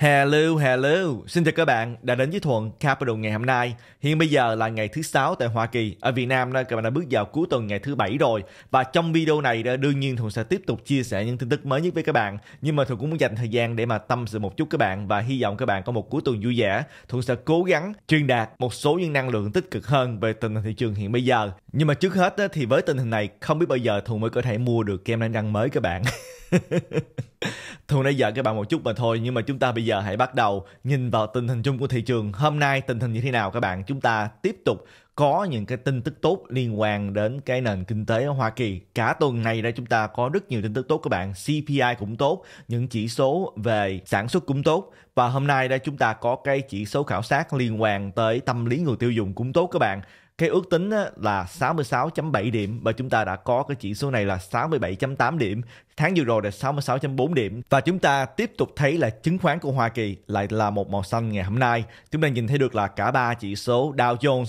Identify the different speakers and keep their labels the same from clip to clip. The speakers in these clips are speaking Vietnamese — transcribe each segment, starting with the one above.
Speaker 1: Hello, hello. Xin chào các bạn đã đến với Thuận Capital ngày hôm nay. Hiện bây giờ là ngày thứ sáu tại Hoa Kỳ. Ở Việt Nam đó, các bạn đã bước vào cuối tuần ngày thứ bảy rồi. Và trong video này đó, đương nhiên Thuận sẽ tiếp tục chia sẻ những tin tức mới nhất với các bạn. Nhưng mà Thuận cũng muốn dành thời gian để mà tâm sự một chút các bạn và hy vọng các bạn có một cuối tuần vui vẻ. Thuận sẽ cố gắng truyền đạt một số những năng lượng tích cực hơn về tình hình thị trường hiện bây giờ. Nhưng mà trước hết đó, thì với tình hình này không biết bao giờ Thuận mới có thể mua được kem đánh răng mới các bạn. Thu nãy giờ các bạn một chút mà thôi nhưng mà chúng ta bây giờ hãy bắt đầu nhìn vào tình hình chung của thị trường. Hôm nay tình hình như thế nào các bạn? Chúng ta tiếp tục có những cái tin tức tốt liên quan đến cái nền kinh tế ở Hoa Kỳ. Cả tuần này đây chúng ta có rất nhiều tin tức tốt các bạn. CPI cũng tốt, những chỉ số về sản xuất cũng tốt. Và hôm nay đây chúng ta có cái chỉ số khảo sát liên quan tới tâm lý người tiêu dùng cũng tốt các bạn cái ước tính là 66.7 điểm và chúng ta đã có cái chỉ số này là 67.8 điểm tháng vừa rồi là 66.4 điểm và chúng ta tiếp tục thấy là chứng khoán của Hoa Kỳ lại là một màu xanh ngày hôm nay chúng ta nhìn thấy được là cả ba chỉ số Dow Jones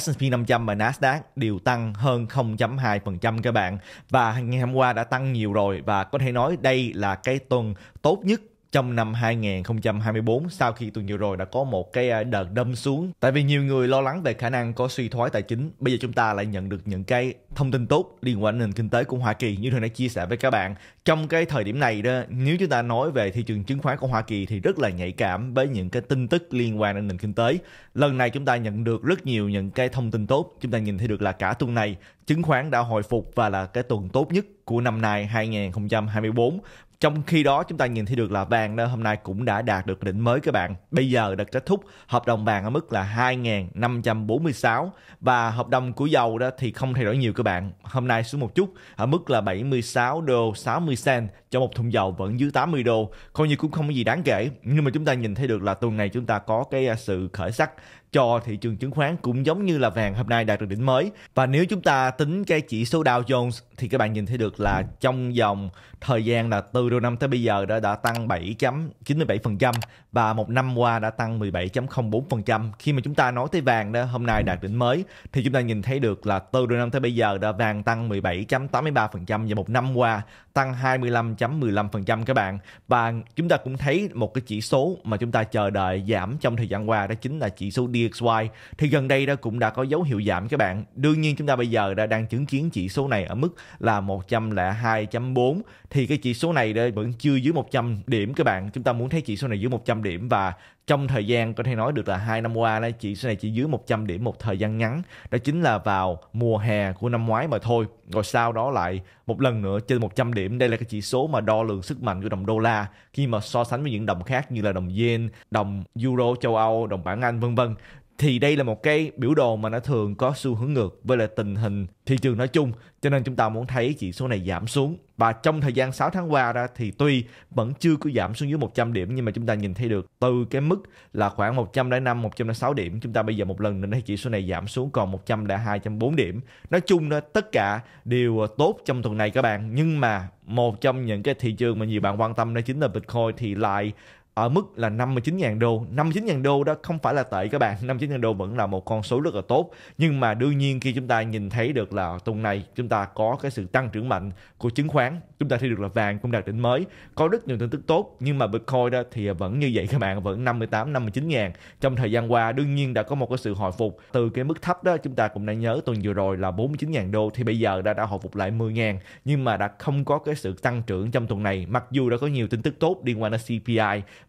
Speaker 1: S&P 500 và Nasdaq đều tăng hơn 0.2% các bạn và ngày hôm qua đã tăng nhiều rồi và có thể nói đây là cái tuần tốt nhất trong năm 2024 sau khi tuần vừa rồi đã có một cái à, đợt đâm xuống tại vì nhiều người lo lắng về khả năng có suy thoái tài chính bây giờ chúng ta lại nhận được những cái thông tin tốt liên quan đến nền kinh tế của Hoa Kỳ như tôi đã chia sẻ với các bạn trong cái thời điểm này đó nếu chúng ta nói về thị trường chứng khoán của Hoa Kỳ thì rất là nhạy cảm với những cái tin tức liên quan đến nền kinh tế lần này chúng ta nhận được rất nhiều những cái thông tin tốt chúng ta nhìn thấy được là cả tuần này chứng khoán đã hồi phục và là cái tuần tốt nhất của năm nay 2024 trong khi đó chúng ta nhìn thấy được là vàng hôm nay cũng đã đạt được đỉnh mới các bạn. Bây giờ đã kết thúc hợp đồng vàng ở mức là 2.546 và hợp đồng của dầu đó thì không thay đổi nhiều các bạn. Hôm nay xuống một chút ở mức là 76 đô 60 cent cho một thùng dầu vẫn dưới 80 đô. Coi như cũng không có gì đáng kể nhưng mà chúng ta nhìn thấy được là tuần này chúng ta có cái à, sự khởi sắc cho thị trường chứng khoán cũng giống như là vàng hôm nay đạt được đỉnh mới. Và nếu chúng ta tính cái chỉ số Dow Jones thì các bạn nhìn thấy được là trong vòng thời gian là từ đầu năm tới bây giờ đã đã tăng 7.97% và một năm qua đã tăng 17.04%. Khi mà chúng ta nói tới vàng đó hôm nay đạt đỉnh mới thì chúng ta nhìn thấy được là từ đầu năm tới bây giờ đã vàng tăng 17.83% và một năm qua tăng 25.15% các bạn và chúng ta cũng thấy một cái chỉ số mà chúng ta chờ đợi giảm trong thời gian qua đó chính là chỉ số DXY thì gần đây đó cũng đã có dấu hiệu giảm các bạn đương nhiên chúng ta bây giờ đã đang chứng kiến chỉ số này ở mức là 102.4 thì cái chỉ số này vẫn chưa dưới 100 điểm các bạn chúng ta muốn thấy chỉ số này dưới 100 điểm và trong thời gian có thể nói được là hai năm qua đó chỉ số này chỉ dưới 100 điểm một thời gian ngắn đó chính là vào mùa hè của năm ngoái mà thôi rồi sau đó lại một lần nữa trên 100 điểm đây là cái chỉ số mà đo lường sức mạnh của đồng đô la khi mà so sánh với những đồng khác như là đồng yen đồng euro châu âu đồng bảng anh vân vân thì đây là một cái biểu đồ mà nó thường có xu hướng ngược với là tình hình thị trường nói chung cho nên chúng ta muốn thấy chỉ số này giảm xuống và trong thời gian 6 tháng qua ra thì tuy vẫn chưa có giảm xuống dưới 100 điểm nhưng mà chúng ta nhìn thấy được từ cái mức là khoảng 105 106 điểm chúng ta bây giờ một lần nữa thấy chỉ số này giảm xuống còn 102 104 điểm. Nói chung đó tất cả đều tốt trong tuần này các bạn nhưng mà một trong những cái thị trường mà nhiều bạn quan tâm đó chính là Bitcoin thì lại ở mức là 59.000 đô. 59.000 đô đó không phải là tệ các bạn, 59.000 đô vẫn là một con số rất là tốt. Nhưng mà đương nhiên khi chúng ta nhìn thấy được là tuần này chúng ta có cái sự tăng trưởng mạnh của chứng khoán, chúng ta thấy được là vàng cũng đạt đỉnh mới, có rất nhiều tin tức tốt nhưng mà Bitcoin đó thì vẫn như vậy các bạn, vẫn 58 59.000. Trong thời gian qua đương nhiên đã có một cái sự hồi phục từ cái mức thấp đó chúng ta cũng đã nhớ tuần vừa rồi là 49.000 đô thì bây giờ đã đã hồi phục lại 10.000 nhưng mà đã không có cái sự tăng trưởng trong tuần này mặc dù đã có nhiều tin tức tốt liên quan đến CPI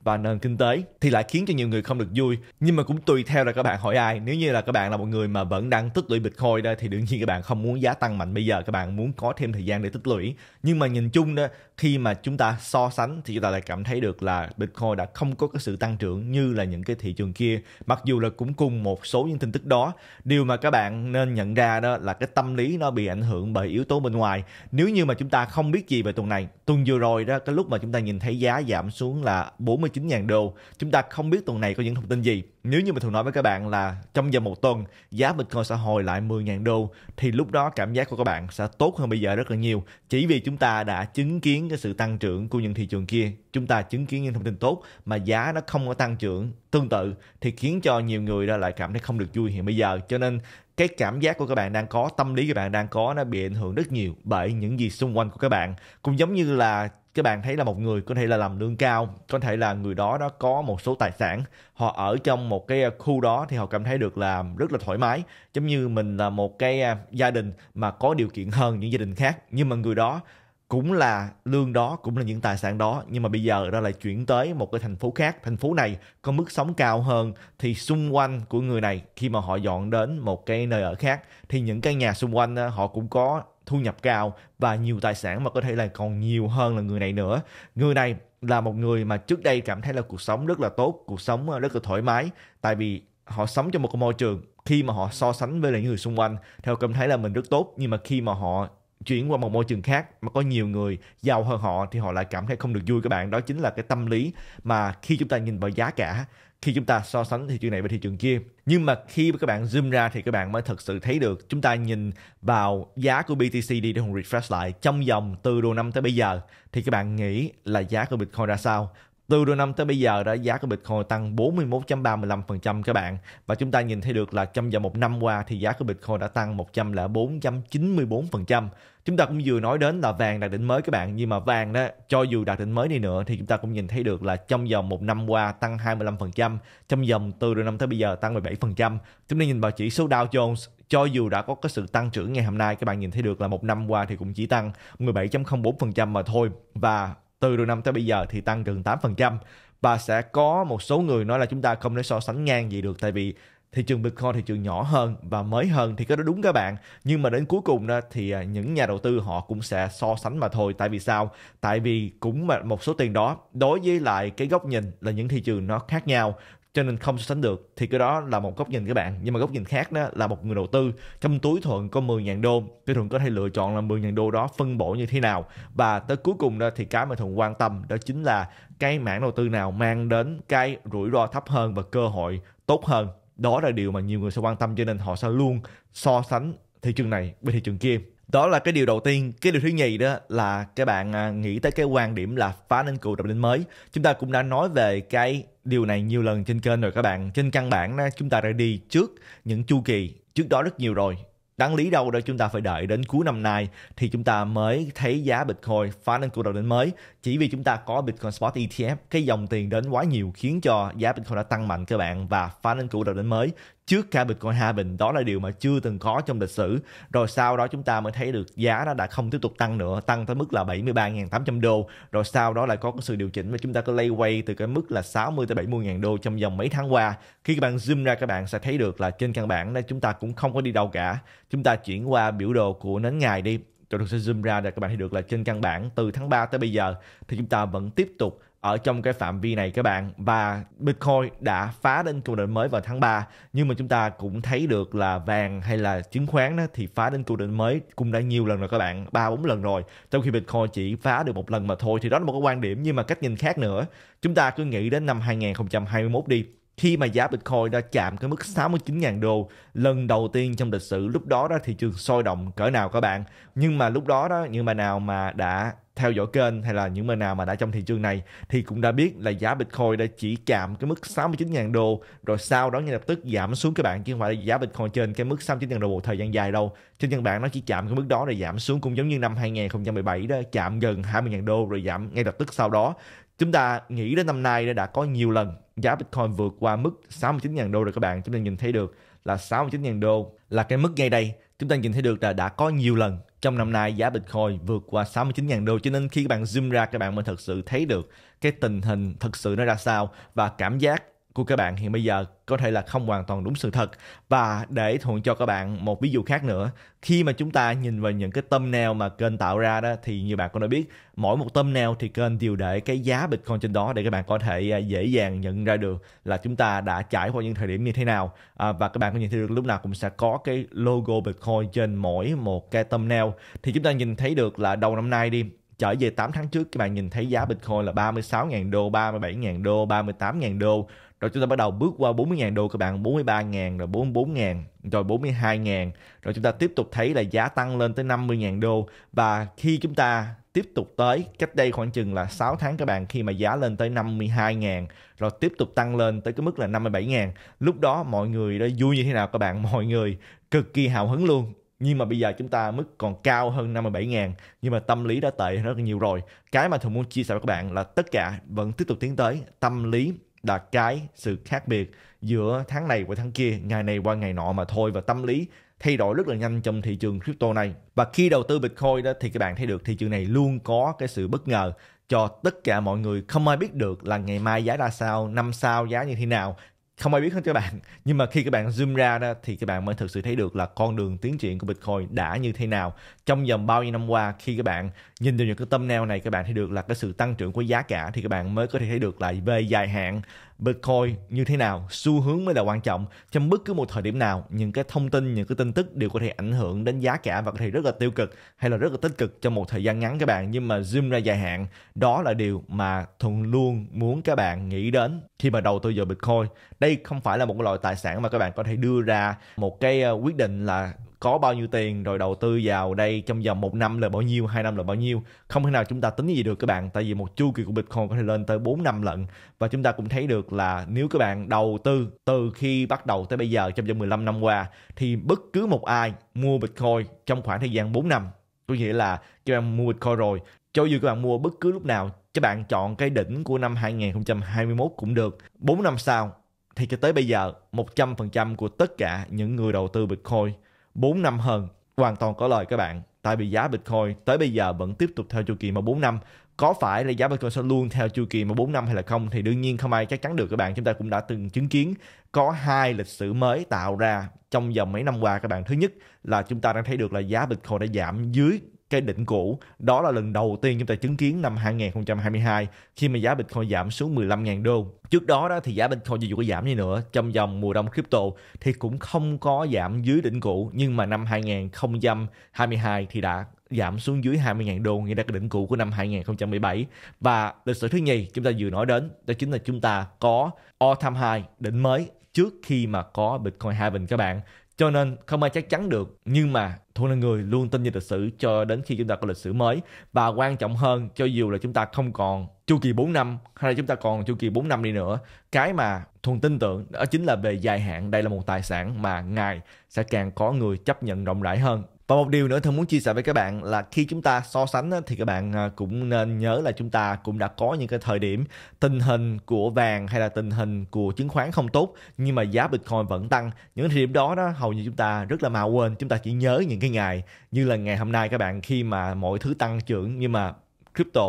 Speaker 1: và nền kinh tế thì lại khiến cho nhiều người không được vui nhưng mà cũng tùy theo là các bạn hỏi ai nếu như là các bạn là một người mà vẫn đang tích lũy bitcoin đó thì đương nhiên các bạn không muốn giá tăng mạnh bây giờ các bạn muốn có thêm thời gian để tích lũy nhưng mà nhìn chung đó khi mà chúng ta so sánh thì chúng ta lại cảm thấy được là bitcoin đã không có cái sự tăng trưởng như là những cái thị trường kia mặc dù là cũng cùng một số những tin tức đó điều mà các bạn nên nhận ra đó là cái tâm lý nó bị ảnh hưởng bởi yếu tố bên ngoài nếu như mà chúng ta không biết gì về tuần này tuần vừa rồi đó cái lúc mà chúng ta nhìn thấy giá giảm xuống là 40 9.000 đô. Chúng ta không biết tuần này có những thông tin gì. Nếu như mình thường nói với các bạn là trong vòng một tuần giá Bitcoin sẽ hồi lại 10.000 đô thì lúc đó cảm giác của các bạn sẽ tốt hơn bây giờ rất là nhiều. Chỉ vì chúng ta đã chứng kiến cái sự tăng trưởng của những thị trường kia, chúng ta chứng kiến những thông tin tốt mà giá nó không có tăng trưởng tương tự thì khiến cho nhiều người đó lại cảm thấy không được vui hiện bây giờ. Cho nên cái cảm giác của các bạn đang có, tâm lý các bạn đang có nó bị ảnh hưởng rất nhiều bởi những gì xung quanh của các bạn. Cũng giống như là các bạn thấy là một người có thể là làm lương cao có thể là người đó đó có một số tài sản họ ở trong một cái à, khu đó thì họ cảm thấy được là rất là thoải mái giống như mình là một cái à, gia đình mà có điều kiện hơn những gia đình khác nhưng mà người đó cũng là lương đó cũng là những tài sản đó nhưng mà bây giờ đó lại chuyển tới một cái thành phố khác thành phố này có mức sống cao hơn thì xung quanh của người này khi mà họ dọn đến một cái nơi ở khác thì những cái nhà xung quanh à, họ cũng có thu nhập cao và nhiều tài sản mà có thể là còn nhiều hơn là người này nữa người này là một người mà trước đây cảm thấy là cuộc sống rất là tốt cuộc sống ờ, rất là thoải mái tại vì họ sống trong một cái môi trường khi mà họ so sánh với lại những người xung quanh theo cảm thấy là mình rất tốt nhưng mà khi mà họ chuyển qua một môi trường khác mà có nhiều người giàu hơn họ thì họ lại cảm thấy không được vui các bạn đó chính là cái tâm lý mà khi chúng ta nhìn vào giá cả khi chúng ta so sánh thị trường này với thị trường kia nhưng mà khi các bạn zoom ra thì các bạn mới thật sự thấy được chúng ta nhìn vào giá của BTC đi để hùng refresh lại trong vòng từ đầu năm tới bây giờ thì các bạn nghĩ là giá của Bitcoin ra sao từ đầu năm tới bây giờ đã giá của Bitcoin tăng 41.35% các bạn và chúng ta nhìn thấy được là trong vòng một năm qua thì giá của Bitcoin đã tăng 104.94%. Chúng ta cũng vừa nói đến là vàng đạt đỉnh mới các bạn nhưng mà vàng đó cho dù đạt đỉnh mới đi nữa thì chúng ta cũng nhìn thấy được là trong vòng một năm qua tăng 25%, trong vòng từ đầu năm tới bây giờ tăng 17%. Chúng ta nhìn vào chỉ số Dow Jones cho dù đã có cái sự tăng trưởng ngày hôm nay các bạn nhìn thấy được là một năm qua thì cũng chỉ tăng 17.04% mà thôi và từ đầu năm tới bây giờ thì tăng gần 8% và sẽ có một số người nói là chúng ta không thể so sánh ngang gì được tại vì thị trường Bitcoin thị trường nhỏ hơn và mới hơn thì có đó đúng các bạn nhưng mà đến cuối cùng đó thì à, những nhà đầu tư họ cũng sẽ so sánh mà thôi tại vì sao tại vì cũng một số tiền đó đối với lại cái góc nhìn là những thị trường nó khác nhau cho nên không so sánh được thì cái đó là một góc nhìn các bạn nhưng mà góc nhìn khác đó là một người đầu tư trong túi thuận có 10.000 đô thì thuận có thể lựa chọn là 10.000 đô đó phân bổ như thế nào và tới cuối cùng đó thì cái mà thuận quan tâm đó chính là cái mảng đầu tư nào mang đến cái rủi ro thấp hơn và cơ hội tốt hơn đó là điều mà nhiều người sẽ quan tâm cho nên họ sẽ luôn so sánh thị trường này với thị trường kia đó là cái điều đầu tiên cái điều thứ nhì đó là các bạn à, nghĩ tới cái quan điểm là phá nên cựu đập lên mới chúng ta cũng đã nói về cái điều này nhiều lần trên kênh rồi các bạn trên căn bản đó, chúng ta đã đi trước những chu kỳ trước đó rất nhiều rồi đáng lý đâu đó chúng ta phải đợi đến cuối năm nay thì chúng ta mới thấy giá Bitcoin phá nên cua đầu lên mới chỉ vì chúng ta có Bitcoin Spot ETF cái dòng tiền đến quá nhiều khiến cho giá Bitcoin đã tăng mạnh các bạn và phá nên cua đầu lên mới trước cả Bitcoin hai bình đó là điều mà chưa từng có trong lịch sử rồi sau đó chúng ta mới thấy được giá nó đã không tiếp tục tăng nữa tăng tới mức là 73.800 đô rồi sau đó lại có sự điều chỉnh và chúng ta có lay quay từ cái mức là 60 tới 70.000 đô trong vòng mấy tháng qua khi các bạn zoom ra các bạn sẽ thấy được là trên căn bản đây chúng ta cũng không có đi đâu cả chúng ta chuyển qua biểu đồ của nến ngày đi tôi sẽ zoom ra để các bạn thấy được là trên căn bản từ tháng 3 tới bây giờ thì chúng ta vẫn tiếp tục ở trong cái phạm vi này các bạn và Bitcoin đã phá đến cung đỉnh mới vào tháng 3 nhưng mà chúng ta cũng thấy được là vàng hay là chứng khoán đó thì phá đến cung đỉnh mới cũng đã nhiều lần rồi các bạn ba bốn lần rồi trong khi Bitcoin chỉ phá được một lần mà thôi thì đó là một cái quan điểm nhưng mà cách nhìn khác nữa chúng ta cứ nghĩ đến năm 2021 đi khi mà giá Bitcoin đã chạm cái mức 69.000 đô lần đầu tiên trong lịch sử lúc đó đó thị trường sôi động cỡ nào các bạn nhưng mà lúc đó đó những bà nào mà đã theo dõi kênh hay là những người nào mà đã trong thị trường này thì cũng đã biết là giá Bitcoin đã chỉ chạm cái mức 69.000 đô rồi sau đó ngay lập tức giảm xuống các bạn chứ không phải là giá Bitcoin trên cái mức 69.000 đô một thời gian dài đâu trên nhân bản nó chỉ chạm cái mức đó rồi giảm xuống cũng giống như năm 2017 đó chạm gần 20.000 đô rồi giảm ngay lập tức sau đó chúng ta nghĩ đến năm nay đã có nhiều lần giá Bitcoin vượt qua mức 69.000 đô rồi các bạn chúng ta nhìn thấy được là 69.000 đô là cái mức ngay đây chúng ta nhìn thấy được là đã có nhiều lần trong năm nay giá Bitcoin vượt qua 69.000 đô cho nên khi các bạn zoom ra các bạn mới thật sự thấy được cái tình hình thật sự nó ra sao và cảm giác của các bạn hiện bây giờ có thể là không hoàn toàn đúng sự thật và để thuận cho các bạn một ví dụ khác nữa khi mà chúng ta nhìn vào những cái tâm thumbnail mà kênh tạo ra đó thì như bạn cũng đã biết mỗi một tâm thumbnail thì kênh đều để cái giá bitcoin trên đó để các bạn có thể à, dễ dàng nhận ra được là chúng ta đã trải qua những thời điểm như thế nào à, và các bạn có nhìn thấy được lúc nào cũng sẽ có cái logo bitcoin trên mỗi một cái tâm thumbnail thì chúng ta nhìn thấy được là đầu năm nay đi trở về 8 tháng trước các bạn nhìn thấy giá Bitcoin là 36.000 đô, 37.000 đô, 38.000 đô rồi chúng ta bắt đầu bước qua 40.000 đô các bạn 43.000 rồi 44.000 rồi 42.000 rồi chúng ta tiếp tục thấy là giá tăng lên tới 50.000 đô và khi chúng ta tiếp tục tới cách đây khoảng chừng là 6 tháng các bạn khi mà giá lên tới 52.000 rồi tiếp tục tăng lên tới cái mức là 57.000 lúc đó mọi người đó vui như thế nào các bạn mọi người cực kỳ hào hứng luôn nhưng mà bây giờ chúng ta mức còn cao hơn 57 ngàn nhưng mà tâm lý đã tệ rất là nhiều rồi cái mà thường muốn chia sẻ với các bạn là tất cả vẫn tiếp tục tiến tới tâm lý là cái sự khác biệt giữa tháng này và tháng kia, ngày này qua ngày nọ mà thôi và tâm lý thay đổi rất là nhanh trong thị trường crypto này. Và khi đầu tư Bitcoin đó thì các bạn thấy được thị trường này luôn có cái sự bất ngờ cho tất cả mọi người không ai biết được là ngày mai giá ra sao, năm sau giá như thế nào, không ai biết hết các bạn nhưng mà khi các bạn zoom ra đó thì các bạn mới thực sự thấy được là con đường tiến triển của bitcoin đã như thế nào trong vòng bao nhiêu năm qua khi các bạn nhìn từ những cái thumbnail này các bạn thấy được là cái sự tăng trưởng của giá cả thì các bạn mới có thể thấy được là về dài hạn Bitcoin như thế nào, xu hướng mới là quan trọng. Trong bất cứ một thời điểm nào, những cái thông tin, những cái tin tức đều có thể ảnh hưởng đến giá cả và có thể rất là tiêu cực hay là rất là tích cực trong một thời gian ngắn các bạn. Nhưng mà zoom ra dài hạn, đó là điều mà Thuận luôn muốn các bạn nghĩ đến khi mà đầu tư vào Bitcoin. Đây không phải là một loại tài sản mà các bạn có thể đưa ra một cái ờ, quyết định là có bao nhiêu tiền rồi đầu tư vào đây trong vòng một năm là bao nhiêu hai năm là bao nhiêu không thể nào chúng ta tính gì được các bạn tại vì một chu kỳ của bitcoin có thể lên tới 4 năm lận và chúng ta cũng thấy được là nếu các bạn đầu tư từ khi bắt đầu tới bây giờ trong vòng 15 năm qua thì bất cứ một ai mua bitcoin trong khoảng thời gian 4 năm có nghĩa là các bạn mua bitcoin rồi cho dù các bạn mua bất cứ lúc nào các bạn chọn cái đỉnh của năm 2021 cũng được 4 năm sau thì cho tới bây giờ 100% của tất cả những người đầu tư Bitcoin 4 năm hơn hoàn toàn có lời các bạn tại vì giá Bitcoin tới bây giờ vẫn tiếp tục theo chu kỳ mà 4 năm có phải là giá Bitcoin sẽ luôn theo chu kỳ mà 4 năm hay là không thì đương nhiên không ai chắc chắn được các bạn chúng ta cũng đã từng chứng kiến có hai lịch sử mới tạo ra trong vòng mấy năm qua các bạn thứ nhất là chúng ta đang thấy được là giá Bitcoin đã giảm dưới cái đỉnh cũ. Đó là lần đầu tiên chúng ta chứng kiến năm 2022 khi mà giá Bitcoin giảm xuống 15.000 đô. Trước đó đó thì giá Bitcoin dù có giảm như nữa trong dòng mùa đông crypto thì cũng không có giảm dưới đỉnh cũ nhưng mà năm 2022 thì đã giảm xuống dưới 20.000 đô nghĩa là cái đỉnh cũ của năm 2017 và lịch sử thứ nhì chúng ta vừa nói đến đó chính là chúng ta có all time high đỉnh mới trước khi mà có Bitcoin halving các bạn cho nên không ai chắc chắn được nhưng mà Thu là người luôn tin vào lịch sử cho đến khi chúng ta có lịch sử mới và quan trọng hơn cho dù là chúng ta không còn chu kỳ 4 năm hay là chúng ta còn chu kỳ 4 năm đi nữa cái mà thuần tin tưởng đó chính là về dài hạn đây là một tài sản mà ngài sẽ càng có người chấp nhận rộng rãi hơn và một điều nữa tôi muốn chia sẻ với các bạn là khi chúng ta so sánh thì các bạn à, cũng nên nhớ là chúng ta cũng đã có những cái thời điểm tình hình của vàng hay là tình hình của chứng khoán không tốt nhưng mà giá Bitcoin vẫn tăng. Những thời điểm đó đó hầu như chúng ta rất là mau quên, chúng ta chỉ nhớ những cái ngày như là ngày hôm nay các bạn khi mà mọi thứ tăng trưởng nhưng mà crypto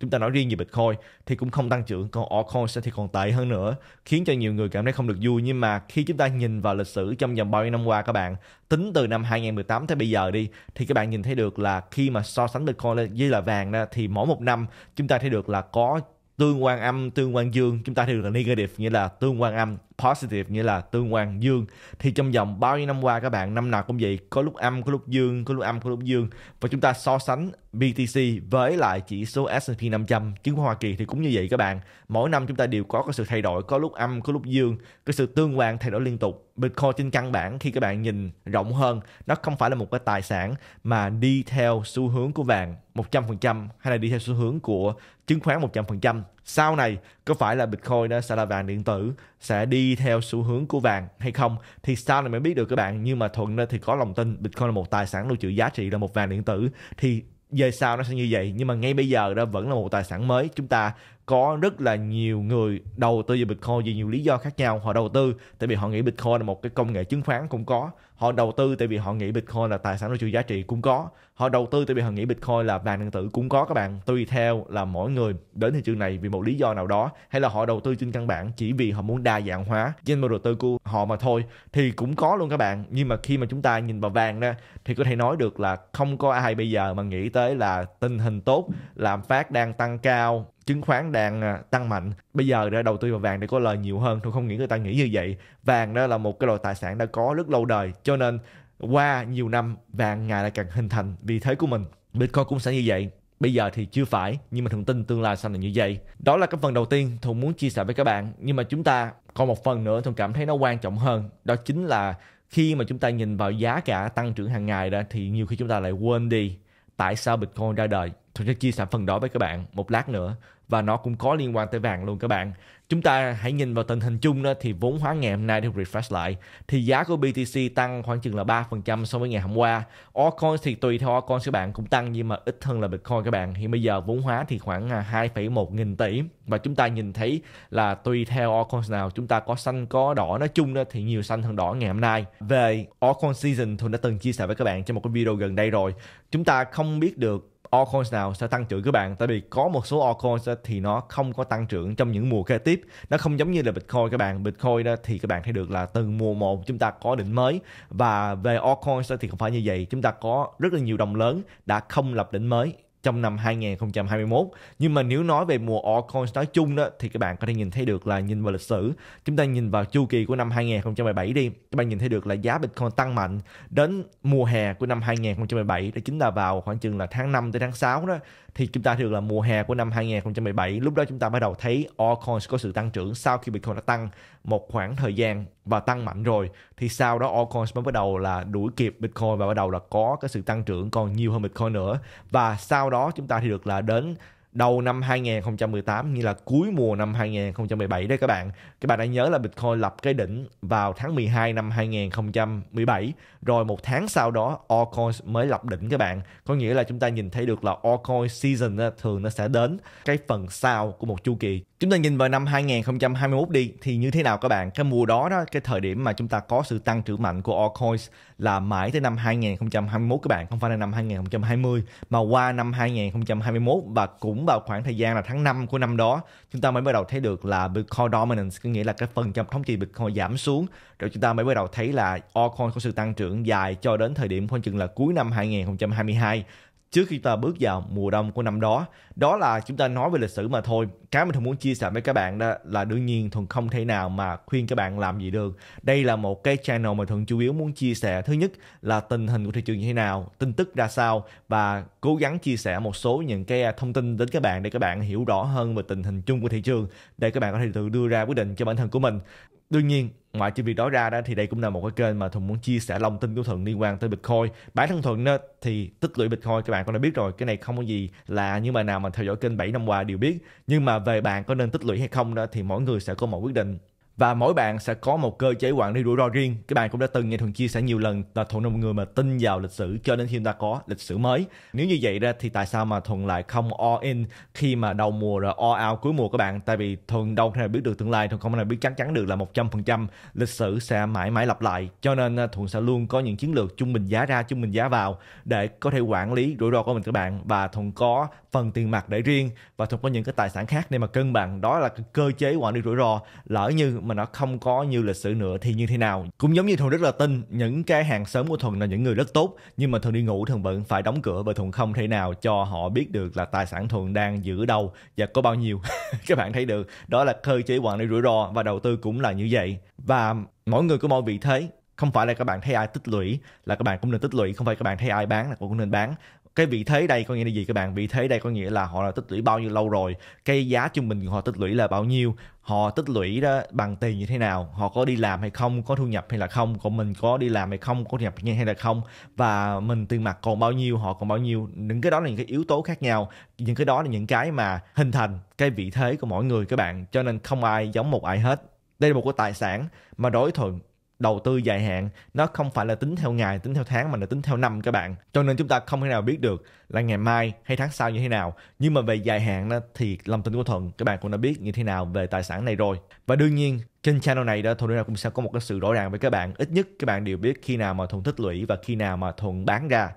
Speaker 1: chúng ta nói riêng về Bitcoin thì cũng không tăng trưởng còn sẽ thì còn tệ hơn nữa khiến cho nhiều người cảm thấy không được vui nhưng mà khi chúng ta nhìn vào lịch sử trong vòng bao nhiêu năm qua các bạn tính từ năm 2018 tới bây giờ đi thì các bạn nhìn thấy được là khi mà so sánh Bitcoin với là vàng đó, thì mỗi một năm chúng ta thấy được là có tương quan âm tương quan dương chúng ta thấy được là negative nghĩa là tương quan âm positive nghĩa là tương quan dương thì trong vòng bao nhiêu năm qua các bạn năm nào cũng vậy có lúc âm có lúc dương có lúc âm có lúc dương và chúng ta so sánh BTC với lại chỉ số S&P 500 chứng khoán Hoa Kỳ thì cũng như vậy các bạn mỗi năm chúng ta đều có cái sự thay đổi có lúc âm có lúc dương cái sự tương quan thay đổi liên tục Bitcoin trên căn bản khi các bạn nhìn rộng hơn nó không phải là một cái tài sản mà đi theo xu hướng của vàng 100% hay là đi theo xu hướng của chứng khoán 100% sau này có phải là Bitcoin đó sẽ là vàng điện tử sẽ đi theo xu hướng của vàng hay không thì sau này mới biết được các bạn nhưng mà thuận thì có lòng tin Bitcoin là một tài sản lưu trữ giá trị là một vàng điện tử thì về sau nó sẽ như vậy nhưng mà ngay bây giờ đó vẫn là một tài sản mới chúng ta có rất là nhiều người đầu tư vào Bitcoin vì nhiều lý do khác nhau. Họ đầu tư tại vì họ nghĩ Bitcoin là một cái công nghệ chứng khoán cũng có. Họ đầu tư tại vì họ nghĩ Bitcoin là tài sản lưu trữ giá trị cũng có. Họ đầu tư tại vì họ nghĩ Bitcoin là vàng điện tử cũng có các bạn. Tùy theo là mỗi người đến thị trường này vì một lý do nào đó hay là họ đầu tư trên căn bản chỉ vì họ muốn đa dạng hóa danh mục đầu tư của họ mà thôi thì cũng có luôn các bạn. Nhưng mà khi mà chúng ta nhìn vào vàng ra thì có thể nói được là không có ai bây giờ mà nghĩ tới là tình hình tốt, lạm phát đang tăng cao, chứng khoán đang à, tăng mạnh bây giờ để đầu tư vào vàng để có lời nhiều hơn tôi không nghĩ người ta nghĩ như vậy vàng đó là một cái loại tài sản đã có rất lâu đời cho nên qua nhiều năm vàng ngày lại càng hình thành vị thế của mình bitcoin cũng sẽ như vậy bây giờ thì chưa phải nhưng mà thường tin tương lai sau này như vậy đó là cái phần đầu tiên thùng muốn chia sẻ với các bạn nhưng mà chúng ta còn một phần nữa tôi cảm thấy nó quan trọng hơn đó chính là khi mà chúng ta nhìn vào giá cả tăng trưởng hàng ngày đó thì nhiều khi chúng ta lại quên đi tại sao bitcoin ra đời tôi sẽ chia sẻ phần đó với các bạn một lát nữa và nó cũng có liên quan tới vàng luôn các bạn. Chúng ta hãy nhìn vào tình hình chung đó thì vốn hóa ngày hôm nay được refresh lại thì giá của BTC tăng khoảng chừng là 3% so với ngày hôm qua. Altcoin thì tùy theo altcoin các bạn cũng tăng nhưng mà ít hơn là Bitcoin các bạn. Hiện bây giờ vốn hóa thì khoảng 2,1 à, nghìn tỷ và chúng ta nhìn thấy là tùy theo altcoin nào chúng ta có xanh có đỏ nói chung đó thì nhiều xanh hơn đỏ ngày hôm nay. Về altcoin season tôi đã từng chia sẻ với các bạn trong một cái video gần đây rồi. Chúng ta không biết được altcoins nào sẽ tăng trưởng các bạn tại vì có một số altcoins thì nó không có tăng trưởng trong những mùa kế tiếp nó không giống như là bitcoin các bạn bitcoin đó thì các bạn thấy được là từ mùa 1 chúng ta có đỉnh mới và về altcoins thì không phải như vậy chúng ta có rất là nhiều đồng lớn đã không lập đỉnh mới trong năm 2021 nhưng mà nếu nói về mùa altcoins nói chung đó thì các bạn có thể nhìn thấy được là nhìn vào lịch sử chúng ta nhìn vào chu kỳ của năm 2017 đi các bạn nhìn thấy được là giá Bitcoin tăng mạnh đến mùa hè của năm 2017 đó chính là vào khoảng chừng là tháng 5 tới tháng 6 đó thì chúng ta được là mùa hè của năm 2017 lúc đó chúng ta bắt đầu thấy altcoins có sự tăng trưởng sau khi Bitcoin đã tăng một khoảng thời gian và tăng mạnh rồi thì sau đó altcoins mới bắt đầu là đuổi kịp Bitcoin và bắt đầu là có cái sự tăng trưởng còn nhiều hơn Bitcoin nữa và sau đó chúng ta thì được là đến đầu năm 2018 như là cuối mùa năm 2017 đấy các bạn. Các bạn đã nhớ là Bitcoin lập cái đỉnh vào tháng 12 năm 2017 rồi một tháng sau đó altcoins mới lập đỉnh các bạn. Có nghĩa là chúng ta nhìn thấy được là altcoin season thường nó sẽ đến cái phần sau của một chu kỳ. Chúng ta nhìn vào năm 2021 đi thì như thế nào các bạn? Cái mùa đó đó cái thời điểm mà chúng ta có sự tăng trưởng mạnh của altcoins là mãi tới năm 2021 các bạn, không phải là năm 2020 mà qua năm 2021 và cũng vào khoảng thời gian là tháng 5 của năm đó chúng ta mới bắt đầu thấy được là Bitcoin dominance có nghĩa là cái phần trăm thống trị Bitcoin giảm xuống rồi chúng ta mới bắt đầu thấy là altcoin có sự tăng trưởng dài cho đến thời điểm khoảng chừng là cuối năm 2022 trước khi ta bước vào mùa đông của năm đó. Đó là chúng ta nói về lịch sử mà thôi. Cái mà thường muốn chia sẻ với các bạn đó là đương nhiên Thuần không thể nào mà khuyên các bạn làm gì được. Đây là một cái channel mà Thuần chủ yếu muốn chia sẻ. Thứ nhất là tình hình của thị trường như thế nào, tin tức ra sao và cố gắng chia sẻ một số những cái thông tin đến các bạn để các bạn hiểu rõ hơn về tình hình chung của thị trường để các bạn có thể tự đưa ra quyết định cho bản thân của mình đương nhiên ngoại trừ việc đó ra đó thì đây cũng là một cái kênh mà thuận muốn chia sẻ lòng tin của thuận liên quan tới bitcoin bản thân thuận đó, thì tích lũy bitcoin các bạn cũng đã biết rồi cái này không có gì là nhưng mà nào mà theo dõi kênh 7 năm qua đều biết nhưng mà về bạn có nên tích lũy hay không đó thì mỗi người sẽ có một quyết định và mỗi bạn sẽ có một cơ chế quản lý rủi ro riêng các bạn cũng đã từng nghe thuần chia sẻ nhiều lần là thuần là một người mà tin vào lịch sử cho đến khi chúng ta có lịch sử mới nếu như vậy ra thì tại sao mà thuần lại không all in khi mà đầu mùa rồi all out cuối mùa các bạn tại vì thuần đâu thể biết được tương lai thuần không thể biết chắc chắn được là 100% lịch sử sẽ mãi mãi lặp lại cho nên à, thuần sẽ luôn có những chiến lược trung bình giá ra trung bình giá vào để có thể quản lý rủi ro của mình các bạn và thuần có phần tiền mặt để riêng và thuần có những cái tài sản khác để mà cân bằng đó là cơ chế quản lý rủi ro lỡ như mà nó không có như lịch sử nữa thì như thế nào cũng giống như thuần rất là tin những cái hàng xóm của thuần là những người rất tốt nhưng mà thuần đi ngủ thuần vẫn phải đóng cửa và thuần không thể nào cho họ biết được là tài sản thuần đang giữ đâu và có bao nhiêu các bạn thấy được đó là cơ chế quản lý rủi ro và đầu tư cũng là như vậy và mỗi người có mỗi vị thế không phải là các bạn thấy ai tích lũy là các bạn cũng nên tích lũy không phải các bạn thấy ai bán là cũng nên bán cái vị thế đây có nghĩa là gì các bạn vị thế đây có nghĩa là họ là tích lũy bao nhiêu lâu rồi cái giá trung bình của họ tích lũy là bao nhiêu họ tích lũy đó bằng tiền như thế nào họ có đi làm hay không có thu nhập hay là không còn mình có đi làm hay không có thu nhập hay là không và mình tiền mặt còn bao nhiêu họ còn bao nhiêu những cái đó là những cái yếu tố khác nhau những cái đó là những cái mà hình thành cái vị thế của mỗi người các bạn cho nên không ai giống một ai hết đây là một cái tài sản mà đối thuận đầu tư dài hạn nó không phải là tính theo ngày tính theo tháng mà là tính theo năm các bạn cho nên chúng ta không thể nào biết được là ngày mai hay tháng sau như thế nào nhưng mà về dài hạn đó, thì lòng tin của thuận các bạn cũng đã biết như thế nào về tài sản này rồi và đương nhiên trên channel này đó thuận cũng sẽ có một cái sự rõ ràng với các bạn ít nhất các bạn đều biết khi nào mà thuận tích lũy và khi nào mà thuận bán ra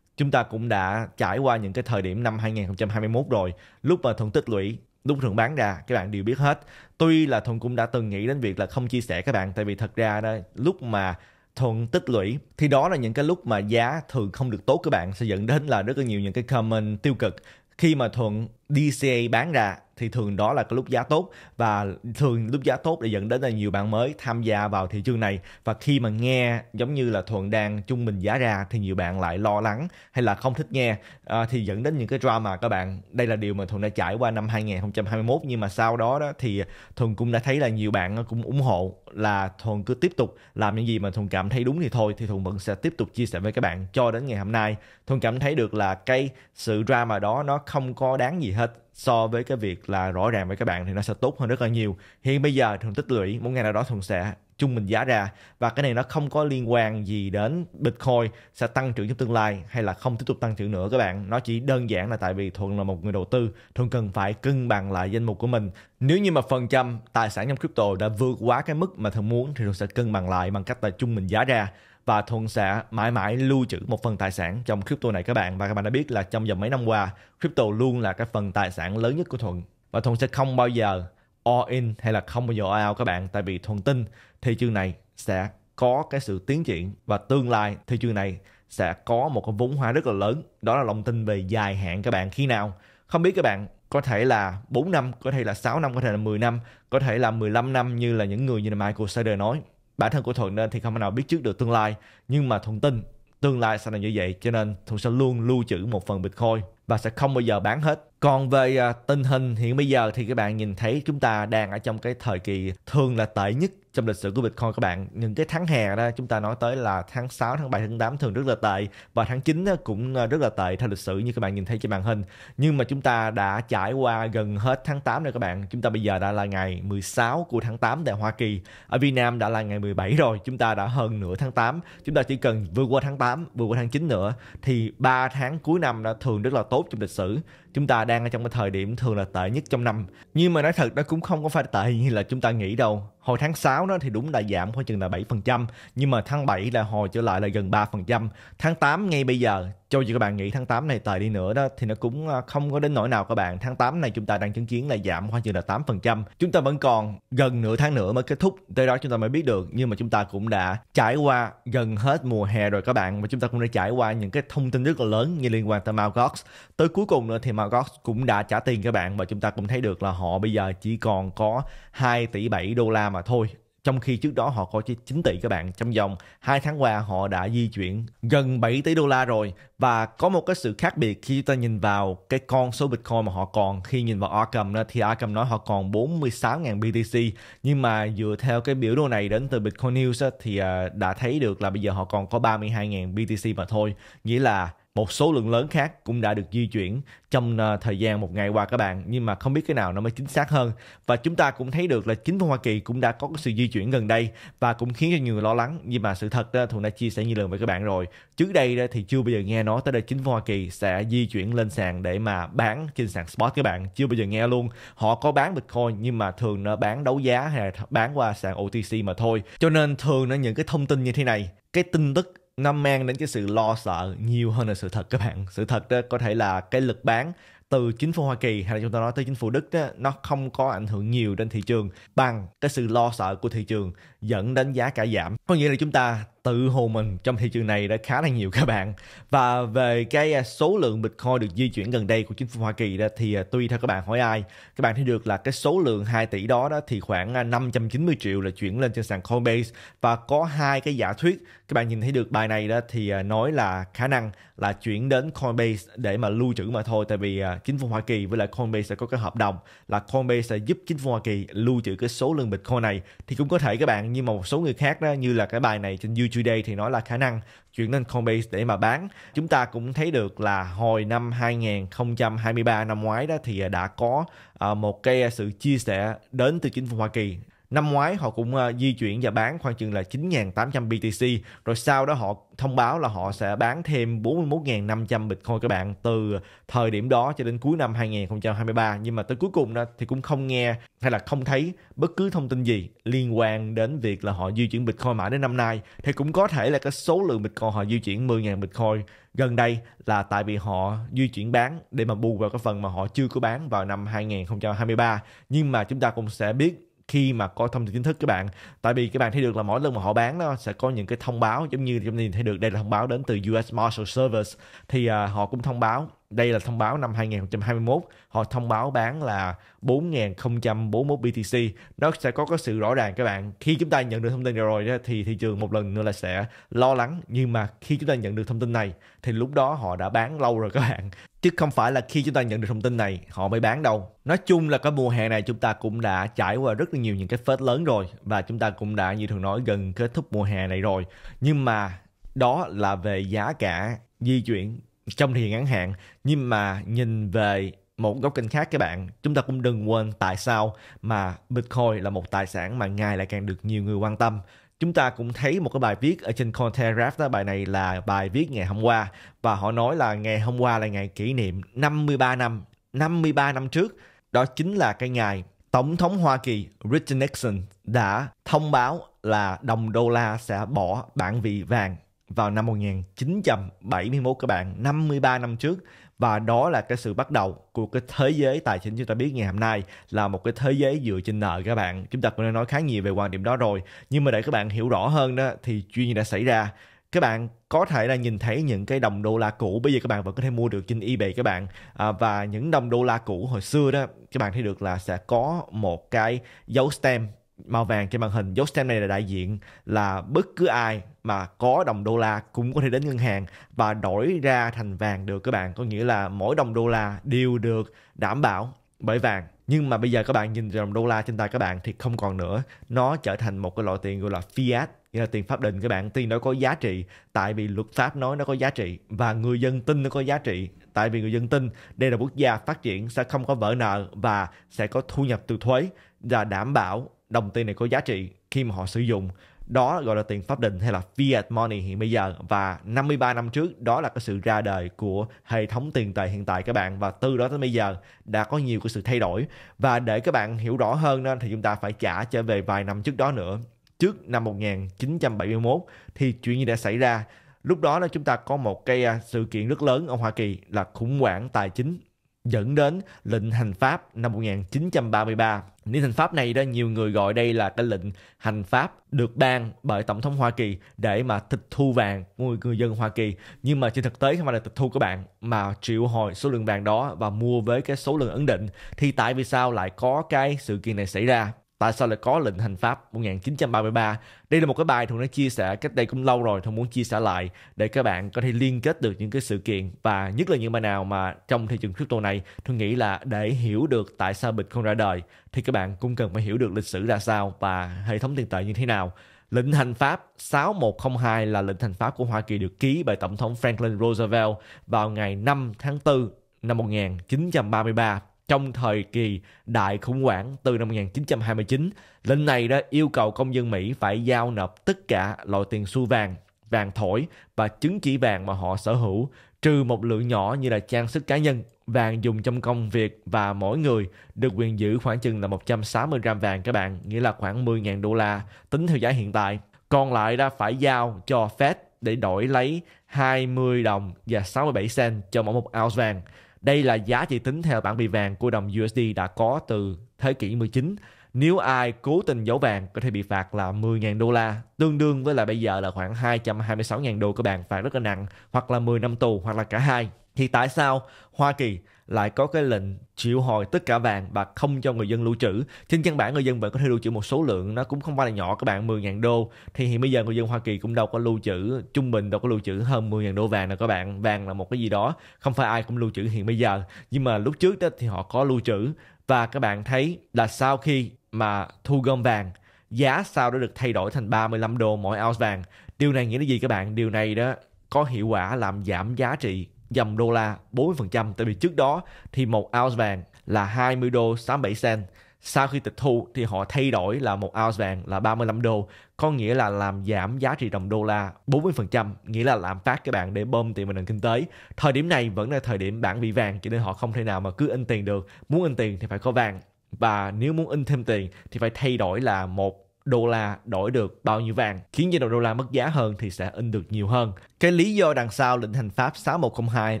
Speaker 1: chúng ta cũng đã trải qua những cái thời điểm năm 2021 rồi lúc mà thuận tích lũy lúc thường bán ra các bạn đều biết hết tuy là thuận cũng đã từng nghĩ đến việc là không chia sẻ các bạn tại vì thật ra đó lúc mà thuận tích lũy thì đó là những cái lúc mà giá thường không được tốt các bạn sẽ dẫn đến là rất là nhiều những cái comment tiêu cực khi mà thuận DCA bán ra thì thường đó là cái lúc giá tốt và thường lúc giá tốt để dẫn đến là nhiều bạn mới tham gia vào thị trường này và khi mà nghe giống như là thuận đang trung bình giá ra thì nhiều bạn lại lo lắng hay là không thích nghe à, thì dẫn đến những cái drama các bạn đây là điều mà thuận đã trải qua năm 2021 nhưng mà sau đó đó thì thuận cũng đã thấy là nhiều bạn cũng ủng hộ là thuận cứ tiếp tục làm những gì mà thuận cảm thấy đúng thì thôi thì thuận vẫn sẽ tiếp tục chia sẻ với các bạn cho đến ngày hôm nay thuận cảm thấy được là cái sự drama đó nó không có đáng gì hết so với cái việc là rõ ràng với các bạn thì nó sẽ tốt hơn rất là nhiều hiện bây giờ thường tích lũy mỗi ngày nào đó thường sẽ chung mình giá ra và cái này nó không có liên quan gì đến Bitcoin sẽ tăng trưởng trong tương lai hay là không tiếp tục tăng trưởng nữa các bạn nó chỉ đơn giản là tại vì thuận là một người đầu tư thuận cần phải cân bằng lại danh mục của mình nếu như mà phần trăm tài sản trong crypto đã vượt quá cái mức mà thuận muốn thì thuận sẽ cân bằng lại bằng cách là chung mình giá ra và thuận sẽ mãi mãi lưu trữ một phần tài sản trong crypto này các bạn và các bạn đã biết là trong vòng mấy năm qua crypto luôn là cái phần tài sản lớn nhất của thuận và thuận sẽ không bao giờ all in hay là không bao giờ all out các bạn tại vì thuận tin thị trường này sẽ có cái sự tiến triển và tương lai thị trường này sẽ có một cái vốn hóa rất là lớn đó là lòng tin về dài hạn các bạn khi nào không biết các bạn có thể là 4 năm, có thể là 6 năm, có thể là 10 năm, có thể là 15 năm như là những người như là Michael Saylor nói bản thân của thuận nên thì không thể nào biết trước được tương lai nhưng mà thuận tin tương lai sẽ là như vậy cho nên thuận sẽ luôn lưu trữ một phần bitcoin và sẽ không bao giờ bán hết còn về à, tình hình hiện bây giờ thì các bạn nhìn thấy chúng ta đang ở trong cái thời kỳ thường là tệ nhất trong lịch sử của Bitcoin các bạn những cái tháng hè đó chúng ta nói tới là tháng 6, tháng 7, tháng 8 thường rất là tệ và tháng 9 cũng ờ, rất là tệ theo lịch sử như các bạn nhìn thấy trên màn hình nhưng mà chúng ta đã trải qua gần hết tháng 8 rồi các bạn chúng ta bây giờ đã là ngày 16 của tháng 8 tại Hoa Kỳ ở Việt Nam đã là ngày 17 rồi chúng ta đã hơn nửa tháng 8 chúng ta chỉ cần vượt qua tháng 8 vượt qua tháng 9 nữa thì 3 tháng cuối năm đã thường rất là tốt trong lịch sử chúng ta đang ở trong cái thời điểm thường là tệ nhất trong năm nhưng mà nói thật nó cũng không có phải tệ như là chúng ta nghĩ đâu hồi tháng 6 đó thì đúng là giảm khoảng chừng là 7% nhưng mà tháng 7 là hồi trở lại là gần 3%. Tháng 8 ngay bây giờ cho dù các bạn nghĩ tháng 8 này tệ đi nữa đó thì nó cũng à, không có đến nỗi nào các bạn. Tháng 8 này chúng ta đang chứng kiến là giảm khoảng chừng là 8%. Chúng ta vẫn còn gần nửa tháng nữa mới kết thúc. Tới đó chúng ta mới biết được nhưng mà chúng ta cũng đã trải qua gần hết mùa hè rồi các bạn và chúng ta cũng đã trải qua những cái thông tin rất là lớn như liên quan tới Malgox. Tới cuối cùng nữa thì Malgox cũng đã trả tiền các bạn và chúng ta cũng thấy được là họ bây giờ chỉ còn có 2 tỷ 7 đô la mà thôi trong khi trước đó họ có 9 tỷ các bạn trong vòng 2 tháng qua họ đã di chuyển gần 7 tỷ đô la rồi và có một cái sự khác biệt khi chúng ta nhìn vào cái con số Bitcoin mà họ còn khi nhìn vào Arkham đó, thì Arkham nói họ còn 46.000 BTC nhưng mà dựa theo cái biểu đồ này đến từ Bitcoin News đó, thì à, đã thấy được là bây giờ họ còn có 32.000 BTC mà thôi nghĩa là một số lượng lớn khác cũng đã được di chuyển trong ờ, thời gian một ngày qua các bạn nhưng mà không biết cái nào nó mới chính xác hơn và chúng ta cũng thấy được là chính phủ Hoa Kỳ cũng đã có sự di chuyển gần đây và cũng khiến cho nhiều người lo lắng nhưng mà sự thật đó Thuận đã chia sẻ nhiều lần với các bạn rồi trước đây thì chưa bao giờ nghe nói tới đây chính phủ Hoa Kỳ sẽ di chuyển lên sàn để mà bán trên sàn spot các bạn chưa bao giờ nghe luôn họ có bán Bitcoin nhưng mà thường nó bán đấu giá hay là bán qua sàn OTC mà thôi cho nên thường nó những cái thông tin như thế này cái tin tức nó mang đến cái sự lo sợ nhiều hơn là sự thật các bạn sự thật đó ờ, có thể là cái lực bán từ chính phủ Hoa Kỳ hay là chúng ta nói tới chính phủ Đức đó, nó không có ảnh hưởng nhiều đến thị trường bằng cái sự lo sợ của thị trường dẫn đến giá cả giảm. Có nghĩa là chúng ta tự hồ mình trong thị trường này đã khá là nhiều các bạn và về cái à, số lượng bitcoin được di chuyển gần đây của chính phủ Hoa Kỳ đó thì à, tuy theo các bạn hỏi ai các bạn thấy được là cái số lượng 2 tỷ đó đó thì khoảng 590 à, triệu là chuyển lên trên sàn Coinbase và có hai cái giả thuyết các bạn nhìn thấy được bài này đó thì nói là khả năng là chuyển đến Coinbase để mà lưu trữ mà thôi tại vì chính phủ Hoa Kỳ với lại Coinbase sẽ có cái hợp đồng là Coinbase sẽ giúp chính phủ Hoa Kỳ lưu trữ cái số lượng bitcoin này thì cũng có thể các bạn như mà một số người khác đó như là cái bài này trên YouTube today thì nói là khả năng chuyển lên Coinbase để mà bán. Chúng ta cũng thấy được là hồi năm 2023 năm ngoái đó thì à, đã có à, một cái sự chia sẻ đến từ chính phủ Hoa Kỳ Năm ngoái họ cũng uh, di chuyển và bán khoảng chừng là 9.800 BTC rồi sau đó họ thông báo là họ sẽ bán thêm 41.500 Bitcoin các bạn từ thời điểm đó cho đến cuối năm 2023 nhưng mà tới cuối cùng đó thì cũng không nghe hay là không thấy bất cứ thông tin gì liên quan đến việc là họ di chuyển Bitcoin mãi đến năm nay thì cũng có thể là cái số lượng Bitcoin họ di chuyển 10.000 Bitcoin gần đây là tại vì họ di chuyển bán để mà bù vào cái phần mà họ chưa có bán vào năm 2023 nhưng mà chúng ta cũng sẽ biết khi mà có thông tin chính thức các bạn tại vì các bạn thấy được là mỗi lần mà họ bán nó sẽ có những cái thông báo giống như chúng mình thấy được đây là thông báo đến từ US Marshal Service thì uh, họ cũng thông báo đây là thông báo năm 2021 họ thông báo bán là 4.041 BTC nó sẽ có có sự rõ ràng các bạn khi chúng ta nhận được thông tin rồi thì thị trường một lần nữa là sẽ lo lắng nhưng mà khi chúng ta nhận được thông tin này thì lúc đó họ đã bán lâu rồi các bạn chứ không phải là khi chúng ta nhận được thông tin này họ mới bán đâu nói chung là cái mùa hè này chúng ta cũng đã trải qua rất là nhiều những cái phết lớn rồi và chúng ta cũng đã như thường nói gần kết thúc mùa hè này rồi nhưng mà đó là về giá cả di chuyển trong thời ngắn hạn nhưng mà nhìn về một góc kênh khác các bạn chúng ta cũng đừng quên tại sao mà bitcoin là một tài sản mà ngày lại càng được nhiều người quan tâm chúng ta cũng thấy một cái bài viết ở trên Cointelegraph đó bài này là bài viết ngày hôm qua và họ nói là ngày hôm qua là ngày kỷ niệm 53 năm 53 năm trước đó chính là cái ngày Tổng thống Hoa Kỳ Richard Nixon đã thông báo là đồng đô la sẽ bỏ bản vị vàng vào năm 1971 các bạn, 53 năm trước và đó là cái sự bắt đầu của cái thế giới tài chính chúng ta biết ngày hôm nay là một cái thế giới dựa trên nợ các bạn. Chúng ta cũng đã nói khá nhiều về quan điểm đó rồi, nhưng mà để các bạn hiểu rõ hơn đó thì chuyện gì đã xảy ra các bạn có thể là nhìn thấy những cái đồng đô la cũ bây giờ các bạn vẫn có thể mua được trên eBay các bạn à, và những đồng đô la cũ hồi xưa đó các bạn thấy được là sẽ có một cái dấu stamp màu vàng trên màn hình dấu stamp này là đại diện là bất cứ ai mà có đồng đô la cũng có thể đến ngân hàng và đổi ra thành vàng được các bạn có nghĩa là mỗi đồng đô la đều được đảm bảo bởi vàng nhưng mà bây giờ các bạn nhìn đồng đô la trên tay các bạn thì không còn nữa nó trở thành một cái loại tiền gọi là fiat nghĩa là tiền pháp định các bạn tiền nó có giá trị tại vì luật pháp nói nó có giá trị và người dân tin nó có giá trị tại vì người dân tin đây là quốc gia phát triển sẽ không có vỡ nợ và sẽ có thu nhập từ thuế và đảm bảo đồng tiền này có giá trị khi mà họ sử dụng đó gọi là tiền pháp định hay là fiat money hiện bây giờ và 53 năm trước đó là cái sự ra đời của hệ thống tiền tệ hiện tại các bạn và từ đó tới bây giờ đã có nhiều cái sự thay đổi và để các bạn hiểu rõ hơn nên thì chúng ta phải trả trở về vài năm trước đó nữa trước năm 1971 thì chuyện gì đã xảy ra lúc đó là chúng ta có một cái à, sự kiện rất lớn ở Hoa Kỳ là khủng hoảng tài chính dẫn đến lệnh hành pháp năm 1933. Lệnh hành pháp này đó nhiều người gọi đây là cái lệnh hành pháp được ban bởi Tổng thống Hoa Kỳ để mà tịch thu vàng của người dân Hoa Kỳ. Nhưng mà trên thực tế không phải là tịch thu các bạn mà triệu hồi số lượng vàng đó và mua với cái số lượng ấn định. Thì tại vì sao lại có cái sự kiện này xảy ra? tại sao lại có lệnh hành pháp 1933 đây là một cái bài thuận đã chia sẻ cách đây cũng lâu rồi thuận muốn chia sẻ lại để các bạn có thể liên kết được những cái sự kiện và nhất là những bài nào mà trong thị trường crypto này thuận nghĩ là để hiểu được tại sao bitcoin ra đời thì các bạn cũng cần phải hiểu được lịch sử ra sao và hệ thống tiền tệ như thế nào Lệnh hành pháp 6102 là lệnh hành pháp của Hoa Kỳ được ký bởi Tổng thống Franklin Roosevelt vào ngày 5 tháng 4 năm 1933 trong thời kỳ đại khủng hoảng từ năm 1929. Lệnh này đã yêu cầu công dân Mỹ phải giao nộp tất cả loại tiền xu vàng, vàng thổi và chứng chỉ vàng mà họ sở hữu, trừ một lượng nhỏ như là trang sức cá nhân, vàng dùng trong công việc và mỗi người được quyền giữ khoảng chừng là 160 gram vàng các bạn, nghĩa là khoảng 10.000 đô la tính theo giá hiện tại. Còn lại đã phải giao cho Fed để đổi lấy 20 đồng và 67 cent cho mỗi một ounce vàng. Đây là giá trị tính theo bảng bị vàng của đồng USD đã có từ thế kỷ 19. Nếu ai cố tình giấu vàng có thể bị phạt là 10.000 đô la, tương đương với là bây giờ là khoảng 226.000 đô các bạn, phạt rất là nặng, hoặc là 10 năm tù, hoặc là cả hai. Thì tại sao Hoa Kỳ lại có cái lệnh triệu hồi tất cả vàng và không cho người dân lưu trữ trên căn bản người dân vẫn có thể lưu trữ một số lượng nó cũng không phải là nhỏ các bạn 10.000 đô thì hiện bây giờ người dân Hoa Kỳ cũng đâu có lưu trữ trung bình đâu có lưu trữ hơn 10.000 đô vàng nào các bạn vàng là một cái gì đó không phải ai cũng lưu trữ hiện bây giờ nhưng mà lúc trước đó thì họ có lưu trữ và các bạn thấy là sau khi mà thu gom vàng giá sau đã được thay đổi thành 35 đô mỗi ounce vàng điều này nghĩa là gì các bạn điều này đó có hiệu quả làm giảm giá trị dòng đô la 40% tại vì trước đó thì một ounce vàng là 20 đô 87 cent sau khi tịch thu thì họ thay đổi là một ounce vàng là 35 đô có nghĩa là làm giảm giá trị đồng đô la 40% nghĩa là lạm phát các bạn để bơm tiền vào nền kinh tế thời điểm này vẫn là thời điểm bản bị vàng cho nên họ không thể nào mà cứ in tiền được muốn in tiền thì phải có vàng và nếu muốn in thêm tiền thì phải thay đổi là một đô la đổi được bao nhiêu vàng khiến cho đồng đô la mất giá hơn thì sẽ in được nhiều hơn. Cái lý do đằng sau lệnh hành pháp 6102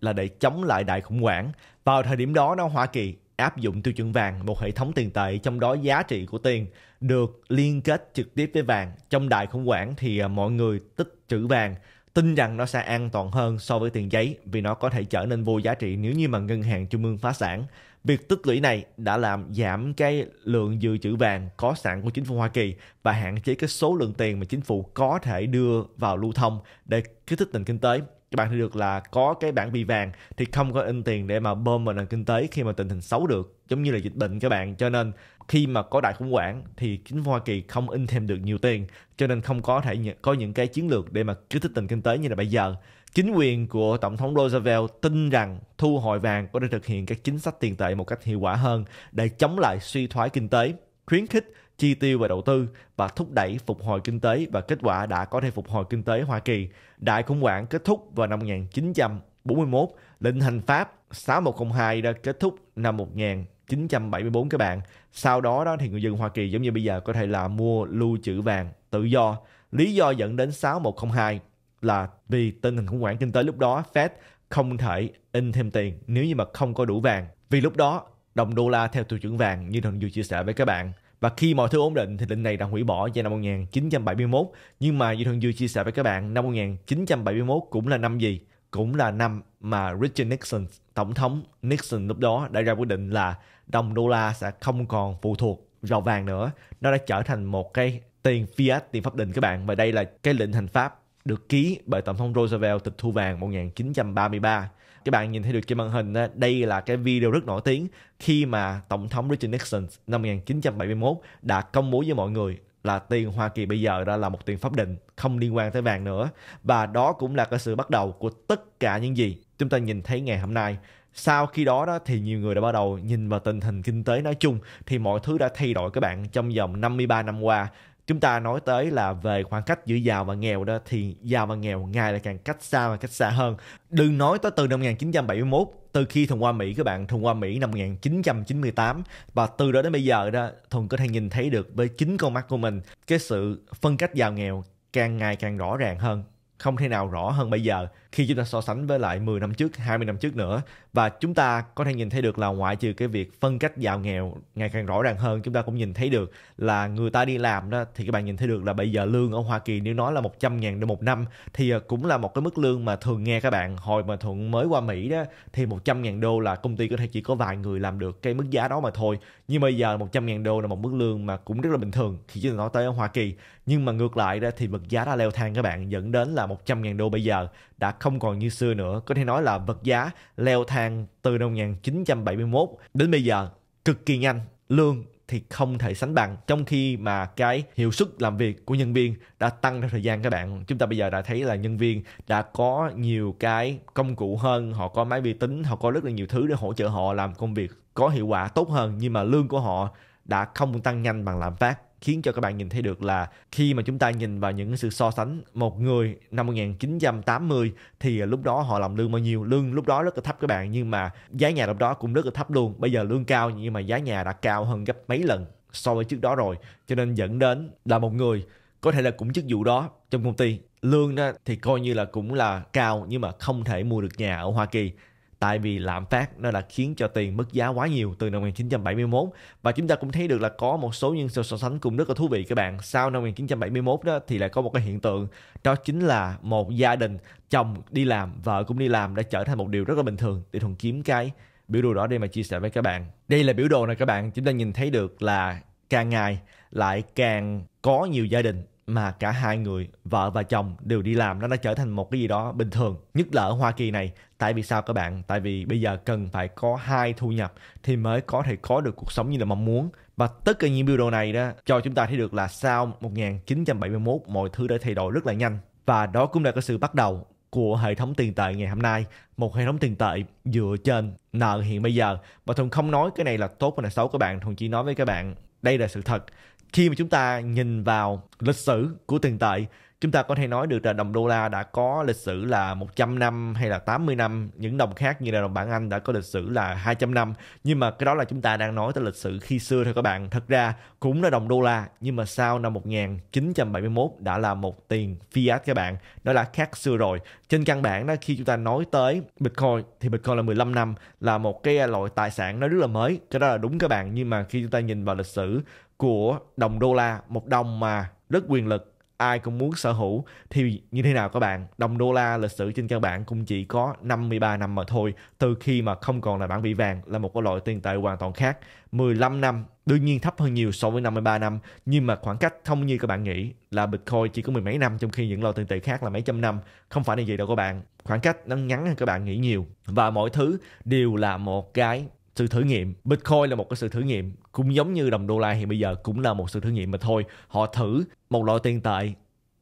Speaker 1: là để chống lại đại khủng hoảng. Vào thời điểm đó nó Hoa Kỳ áp dụng tiêu chuẩn vàng, một hệ thống tiền tệ trong đó giá trị của tiền được liên kết trực tiếp với vàng. Trong đại khủng hoảng thì à, mọi người tích trữ vàng tin rằng nó sẽ an toàn hơn so với tiền giấy vì nó có thể trở nên vô giá trị nếu như mà ngân hàng trung ương phá sản. Việc tích lũy này đã làm giảm cái lượng dự trữ vàng có sẵn của chính phủ Hoa Kỳ và hạn chế cái số lượng tiền mà chính phủ có thể đưa vào lưu thông để kích thích nền kinh tế. Các bạn thấy được là có cái bảng bị vàng thì không có in tiền để mà bơm vào nền kinh tế khi mà tình hình xấu được, giống như là dịch bệnh các bạn. Cho nên khi mà có đại khủng hoảng thì chính phủ Hoa Kỳ không in thêm được nhiều tiền, cho nên không có thể có những cái chiến lược để mà kích thích tình kinh tế như là bây giờ. Chính quyền của Tổng thống Roosevelt tin rằng thu hồi vàng có thể thực hiện các chính sách tiền tệ một cách hiệu quả hơn để chống lại suy thoái kinh tế, khuyến khích chi tiêu và đầu tư và thúc đẩy phục hồi kinh tế và kết quả đã có thể phục hồi kinh tế Hoa Kỳ. Đại khủng hoảng kết thúc vào năm 1941, lệnh hành pháp 6102 đã kết thúc năm 1974 các bạn. Sau đó đó thì người dân Hoa Kỳ giống như bây giờ có thể là mua lưu trữ vàng tự do. Lý do dẫn đến 6102 là vì tình hình khủng hoảng kinh tế lúc đó Fed không thể in thêm tiền nếu như mà không có đủ vàng. Vì lúc đó đồng đô la theo tiêu chuẩn vàng như Thần vừa chia sẻ với các bạn. Và khi mọi thứ ổn định thì lệnh này đã hủy bỏ vào năm 1971. Nhưng mà như Thần vừa chia sẻ với các bạn, năm 1971 cũng là năm gì? Cũng là năm mà Richard Nixon, Tổng thống Nixon lúc đó đã ra quyết định là đồng đô la sẽ không còn phụ thuộc vào vàng nữa. Nó đã trở thành một cái tiền fiat, tiền pháp định các bạn. Và đây là cái lệnh hành pháp được ký bởi Tổng thống Roosevelt tịch thu vàng 1933. Các bạn nhìn thấy được trên màn hình, đây là cái video rất nổi tiếng khi mà Tổng thống Richard Nixon năm 1971 đã công bố với mọi người là tiền Hoa Kỳ bây giờ đã là một tiền pháp định không liên quan tới vàng nữa và đó cũng là cái sự bắt đầu của tất cả những gì chúng ta nhìn thấy ngày hôm nay sau khi đó đó thì nhiều người đã bắt đầu nhìn vào tình hình kinh tế nói chung thì mọi thứ đã thay đổi các bạn trong vòng 53 năm qua chúng ta nói tới là về khoảng cách giữa giàu và nghèo đó thì giàu và nghèo ngày lại càng cách xa và cách xa hơn. Đừng nói tới từ năm 1971 từ khi Thuần qua Mỹ các bạn, Thuần qua Mỹ năm 1998 và từ đó đến bây giờ đó thùng có thể nhìn thấy được với chính con mắt của mình cái sự phân cách giàu nghèo càng ngày càng rõ ràng hơn, không thể nào rõ hơn bây giờ khi chúng ta so sánh với lại 10 năm trước, 20 năm trước nữa và chúng ta có thể nhìn thấy được là ngoại trừ cái việc phân cách giàu nghèo ngày càng rõ ràng hơn, chúng ta cũng nhìn thấy được là người ta đi làm đó thì các bạn nhìn thấy được là bây giờ lương ở Hoa Kỳ nếu nói là 100 ngàn đô một năm thì ờ, cũng là một cái mức lương mà thường nghe các bạn hồi mà Thuận mới qua Mỹ đó thì 100 ngàn đô là công ty có thể chỉ có vài người làm được cái mức giá đó mà thôi nhưng bây giờ 100 ngàn đô là một mức lương mà cũng rất là bình thường khi chúng ta nói tới ở Hoa Kỳ nhưng mà ngược lại đó thì vật giá đã leo thang các bạn dẫn đến là 100 ngàn đô bây giờ đã không còn như xưa nữa. Có thể nói là vật giá leo thang từ năm 1971 đến bây giờ cực kỳ nhanh. Lương thì không thể sánh bằng trong khi mà cái hiệu suất làm việc của nhân viên đã tăng theo thời gian các bạn chúng ta bây giờ đã thấy là nhân viên đã có nhiều cái công cụ hơn họ có máy vi tính họ có rất là nhiều thứ để hỗ trợ họ làm công việc có hiệu quả tốt hơn nhưng mà lương của họ đã không tăng nhanh bằng lạm phát khiến cho các bạn nhìn thấy được là khi mà chúng ta nhìn vào những sự so sánh một người năm 1980 thì lúc đó họ làm lương bao nhiêu lương lúc đó rất là thấp các bạn nhưng mà giá nhà lúc đó cũng rất là thấp luôn bây giờ lương cao nhưng mà giá nhà đã cao hơn gấp mấy lần so với trước đó rồi cho nên dẫn đến là một người có thể là cũng chức vụ đó trong công ty lương đó thì coi như là cũng là cao nhưng mà không thể mua được nhà ở Hoa Kỳ tại vì lạm phát nó đã khiến cho tiền mất giá quá nhiều từ năm 1971 và chúng ta cũng thấy được là có một số những sự so sánh cũng rất là thú vị các bạn sau năm 1971 đó thì lại có một cái hiện tượng đó chính là một gia đình chồng đi làm vợ cũng đi làm đã trở thành một điều rất là bình thường để thuần kiếm cái biểu đồ đó đây mà chia sẻ với các bạn đây là biểu đồ này các bạn chúng ta nhìn thấy được là càng ngày lại càng có nhiều gia đình mà cả hai người vợ và chồng đều đi làm nó đã trở thành một cái gì đó bình thường nhất là ở Hoa Kỳ này tại vì sao các bạn tại vì bây giờ cần phải có hai thu nhập thì mới có thể có được cuộc sống như là mong muốn và tất cả những biểu đồ này đó cho chúng ta thấy được là sau 1971 mọi thứ đã thay đổi rất là nhanh và đó cũng là cái sự bắt đầu của hệ thống tiền tệ ngày hôm nay một hệ thống tiền tệ dựa trên nợ hiện bây giờ và thường không nói cái này là tốt hay là xấu các bạn thường chỉ nói với các bạn đây là sự thật khi mà chúng ta nhìn vào lịch sử của tiền tệ chúng ta có thể nói được là đồng đô la đã có lịch sử là 100 năm hay là 80 năm, những đồng khác như là đồng bảng Anh đã có lịch sử là 200 năm. Nhưng mà cái đó là chúng ta đang nói tới lịch sử khi xưa thôi các bạn. Thật ra cũng là đồng đô la nhưng mà sau năm 1971 đã là một tiền fiat các bạn. Đó là khác xưa rồi. Trên căn bản đó khi chúng ta nói tới Bitcoin thì Bitcoin là 15 năm là một cái loại tài sản nó rất là mới. Cái đó là đúng các bạn nhưng mà khi chúng ta nhìn vào lịch sử của đồng đô la, một đồng mà rất quyền lực ai cũng muốn sở hữu thì như thế nào các bạn đồng đô la lịch sử trên căn bản cũng chỉ có 53 năm mà thôi từ khi mà không còn là bản vị vàng là một cái loại tiền tệ hoàn toàn khác 15 năm đương nhiên thấp hơn nhiều so với 53 năm nhưng mà khoảng cách không như các bạn nghĩ là Bitcoin chỉ có mười mấy năm trong khi những loại tiền tệ khác là mấy trăm năm không phải là gì đâu các bạn khoảng cách nó ngắn hơn các bạn nghĩ nhiều và mọi thứ đều là một cái sự thử nghiệm bitcoin là một cái sự thử nghiệm cũng giống như đồng đô la hiện bây giờ cũng là một sự thử nghiệm mà thôi họ thử một loại tiền tệ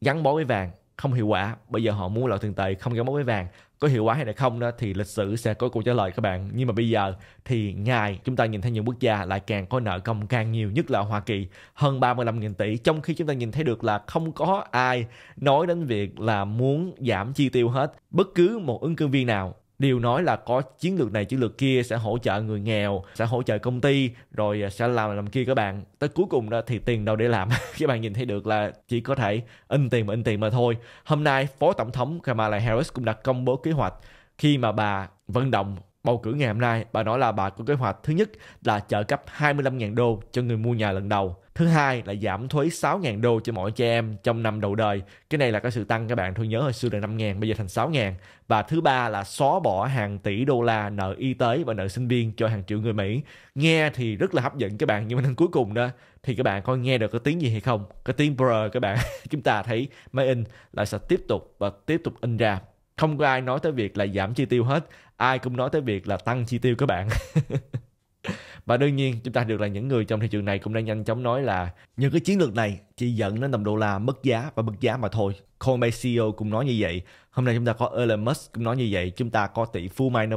Speaker 1: gắn bó với vàng không hiệu quả bây giờ họ muốn loại tiền tệ không gắn bó với vàng có hiệu quả hay là không đó thì lịch sử sẽ có câu trả lời các bạn nhưng mà bây giờ thì ngày chúng ta nhìn thấy những quốc gia lại càng có nợ công càng nhiều nhất là Hoa Kỳ hơn 35.000 tỷ trong khi chúng ta nhìn thấy được là không có ai nói đến việc là muốn giảm chi tiêu hết bất cứ một ứng cử viên nào điều nói là có chiến lược này chiến lược kia sẽ hỗ trợ người nghèo sẽ hỗ trợ công ty rồi à, sẽ làm làm kia các bạn tới cuối cùng ra thì tiền đâu để làm các bạn nhìn thấy được là chỉ có thể in tiền mà in tiền mà thôi hôm nay phó tổng thống Kamala Harris cũng đã công bố kế hoạch khi mà bà vận động bầu cử ngày hôm nay bà nói là bà có kế hoạch thứ nhất là trợ cấp 25.000 đô cho người mua nhà lần đầu Thứ hai là giảm thuế 6.000 đô cho mỗi trẻ em trong năm đầu đời. Cái này là cái sự tăng các bạn thôi nhớ hồi xưa là 5.000, bây giờ thành 6.000. Và thứ ba là xóa bỏ hàng tỷ đô la nợ y tế và nợ sinh viên cho hàng triệu người Mỹ. Nghe thì rất là hấp dẫn các bạn, nhưng mà đến cuối cùng đó thì các bạn có nghe được cái tiếng gì hay không? Cái tiếng brr các bạn, chúng ta thấy máy in lại sẽ tiếp tục và tiếp tục in ra không có ai nói tới việc là giảm chi tiêu hết ai cũng nói tới việc là tăng chi tiêu các bạn và đương nhiên chúng ta được là những người trong thị trường này cũng đang nhanh chóng nói là những cái chiến lược này chỉ dẫn đến đồng đô la mất giá và mất giá mà thôi Coinbase CEO cũng nói như vậy hôm nay chúng ta có Elon Musk cũng nói như vậy chúng ta có tỷ phú Mike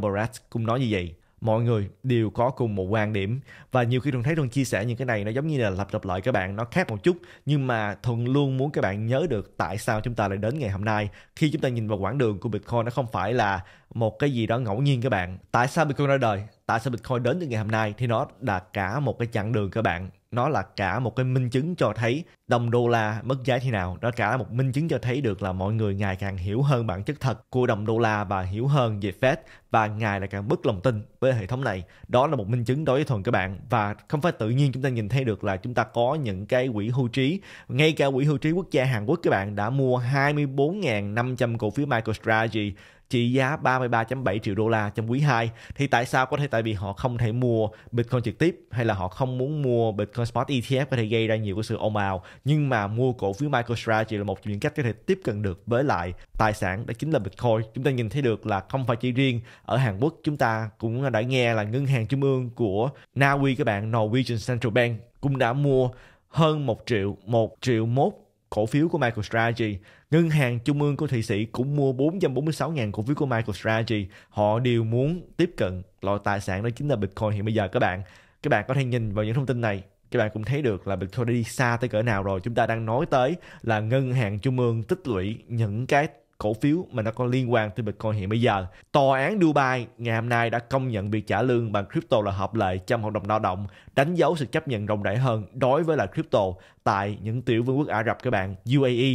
Speaker 1: cũng nói như vậy mọi người đều có cùng một quan điểm và nhiều khi thuần thấy thuần chia sẻ những cái này nó giống như là lặp lặp lại các bạn nó khác một chút nhưng mà thuần luôn muốn các bạn nhớ được tại sao chúng ta lại đến ngày hôm nay khi chúng ta nhìn vào quãng đường của bitcoin nó không phải là một cái gì đó ngẫu nhiên các bạn tại sao bitcoin ra đời tại sao Bitcoin đến từ ngày hôm nay thì nó là cả một cái chặng đường các bạn nó là cả một cái minh chứng cho thấy đồng đô la mất giá thế nào đó cả là một minh chứng cho thấy được là mọi người ngày càng hiểu hơn bản chất thật của đồng đô la và hiểu hơn về Fed và ngày lại càng mất lòng tin với hệ thống này đó là một minh chứng đối với thuần các bạn và không phải tự nhiên chúng ta nhìn thấy được là chúng ta có những cái quỹ hưu trí ngay cả quỹ hưu trí quốc gia Hàn Quốc các bạn đã mua 24.500 cổ phiếu MicroStrategy trị giá 33.7 triệu đô la trong quý 2 thì tại sao có thể tại vì họ không thể mua Bitcoin trực tiếp hay là họ không muốn mua Bitcoin Spot ETF có thể gây ra nhiều cái sự ồn ào nhưng mà mua cổ phiếu MicroStrategy là một trong những cách có thể tiếp cận được với lại tài sản đó chính là Bitcoin chúng ta nhìn thấy được là không phải chỉ riêng ở Hàn Quốc chúng ta cũng đã nghe là ngân hàng trung ương của Na Uy các bạn Norwegian Central Bank cũng đã mua hơn 1 triệu 1 triệu mốt cổ phiếu của MicroStrategy. Ngân hàng Trung ương của Thụy Sĩ cũng mua 446.000 cổ phiếu của MicroStrategy. Họ đều muốn tiếp cận loại tài sản đó chính là Bitcoin hiện bây giờ các bạn. Các bạn có thể nhìn vào những thông tin này các bạn cũng thấy được là Bitcoin đã đi xa tới cỡ nào rồi. Chúng ta đang nói tới là ngân hàng trung ương tích lũy những cái cổ phiếu mà nó có liên quan tới Bitcoin hiện bây giờ. Tòa án Dubai ngày hôm nay đã công nhận việc trả lương bằng crypto là hợp lệ trong hợp đồng lao động, đánh dấu sự chấp nhận rộng rãi hơn đối với là crypto tại những tiểu vương quốc Ả Rập các bạn, UAE.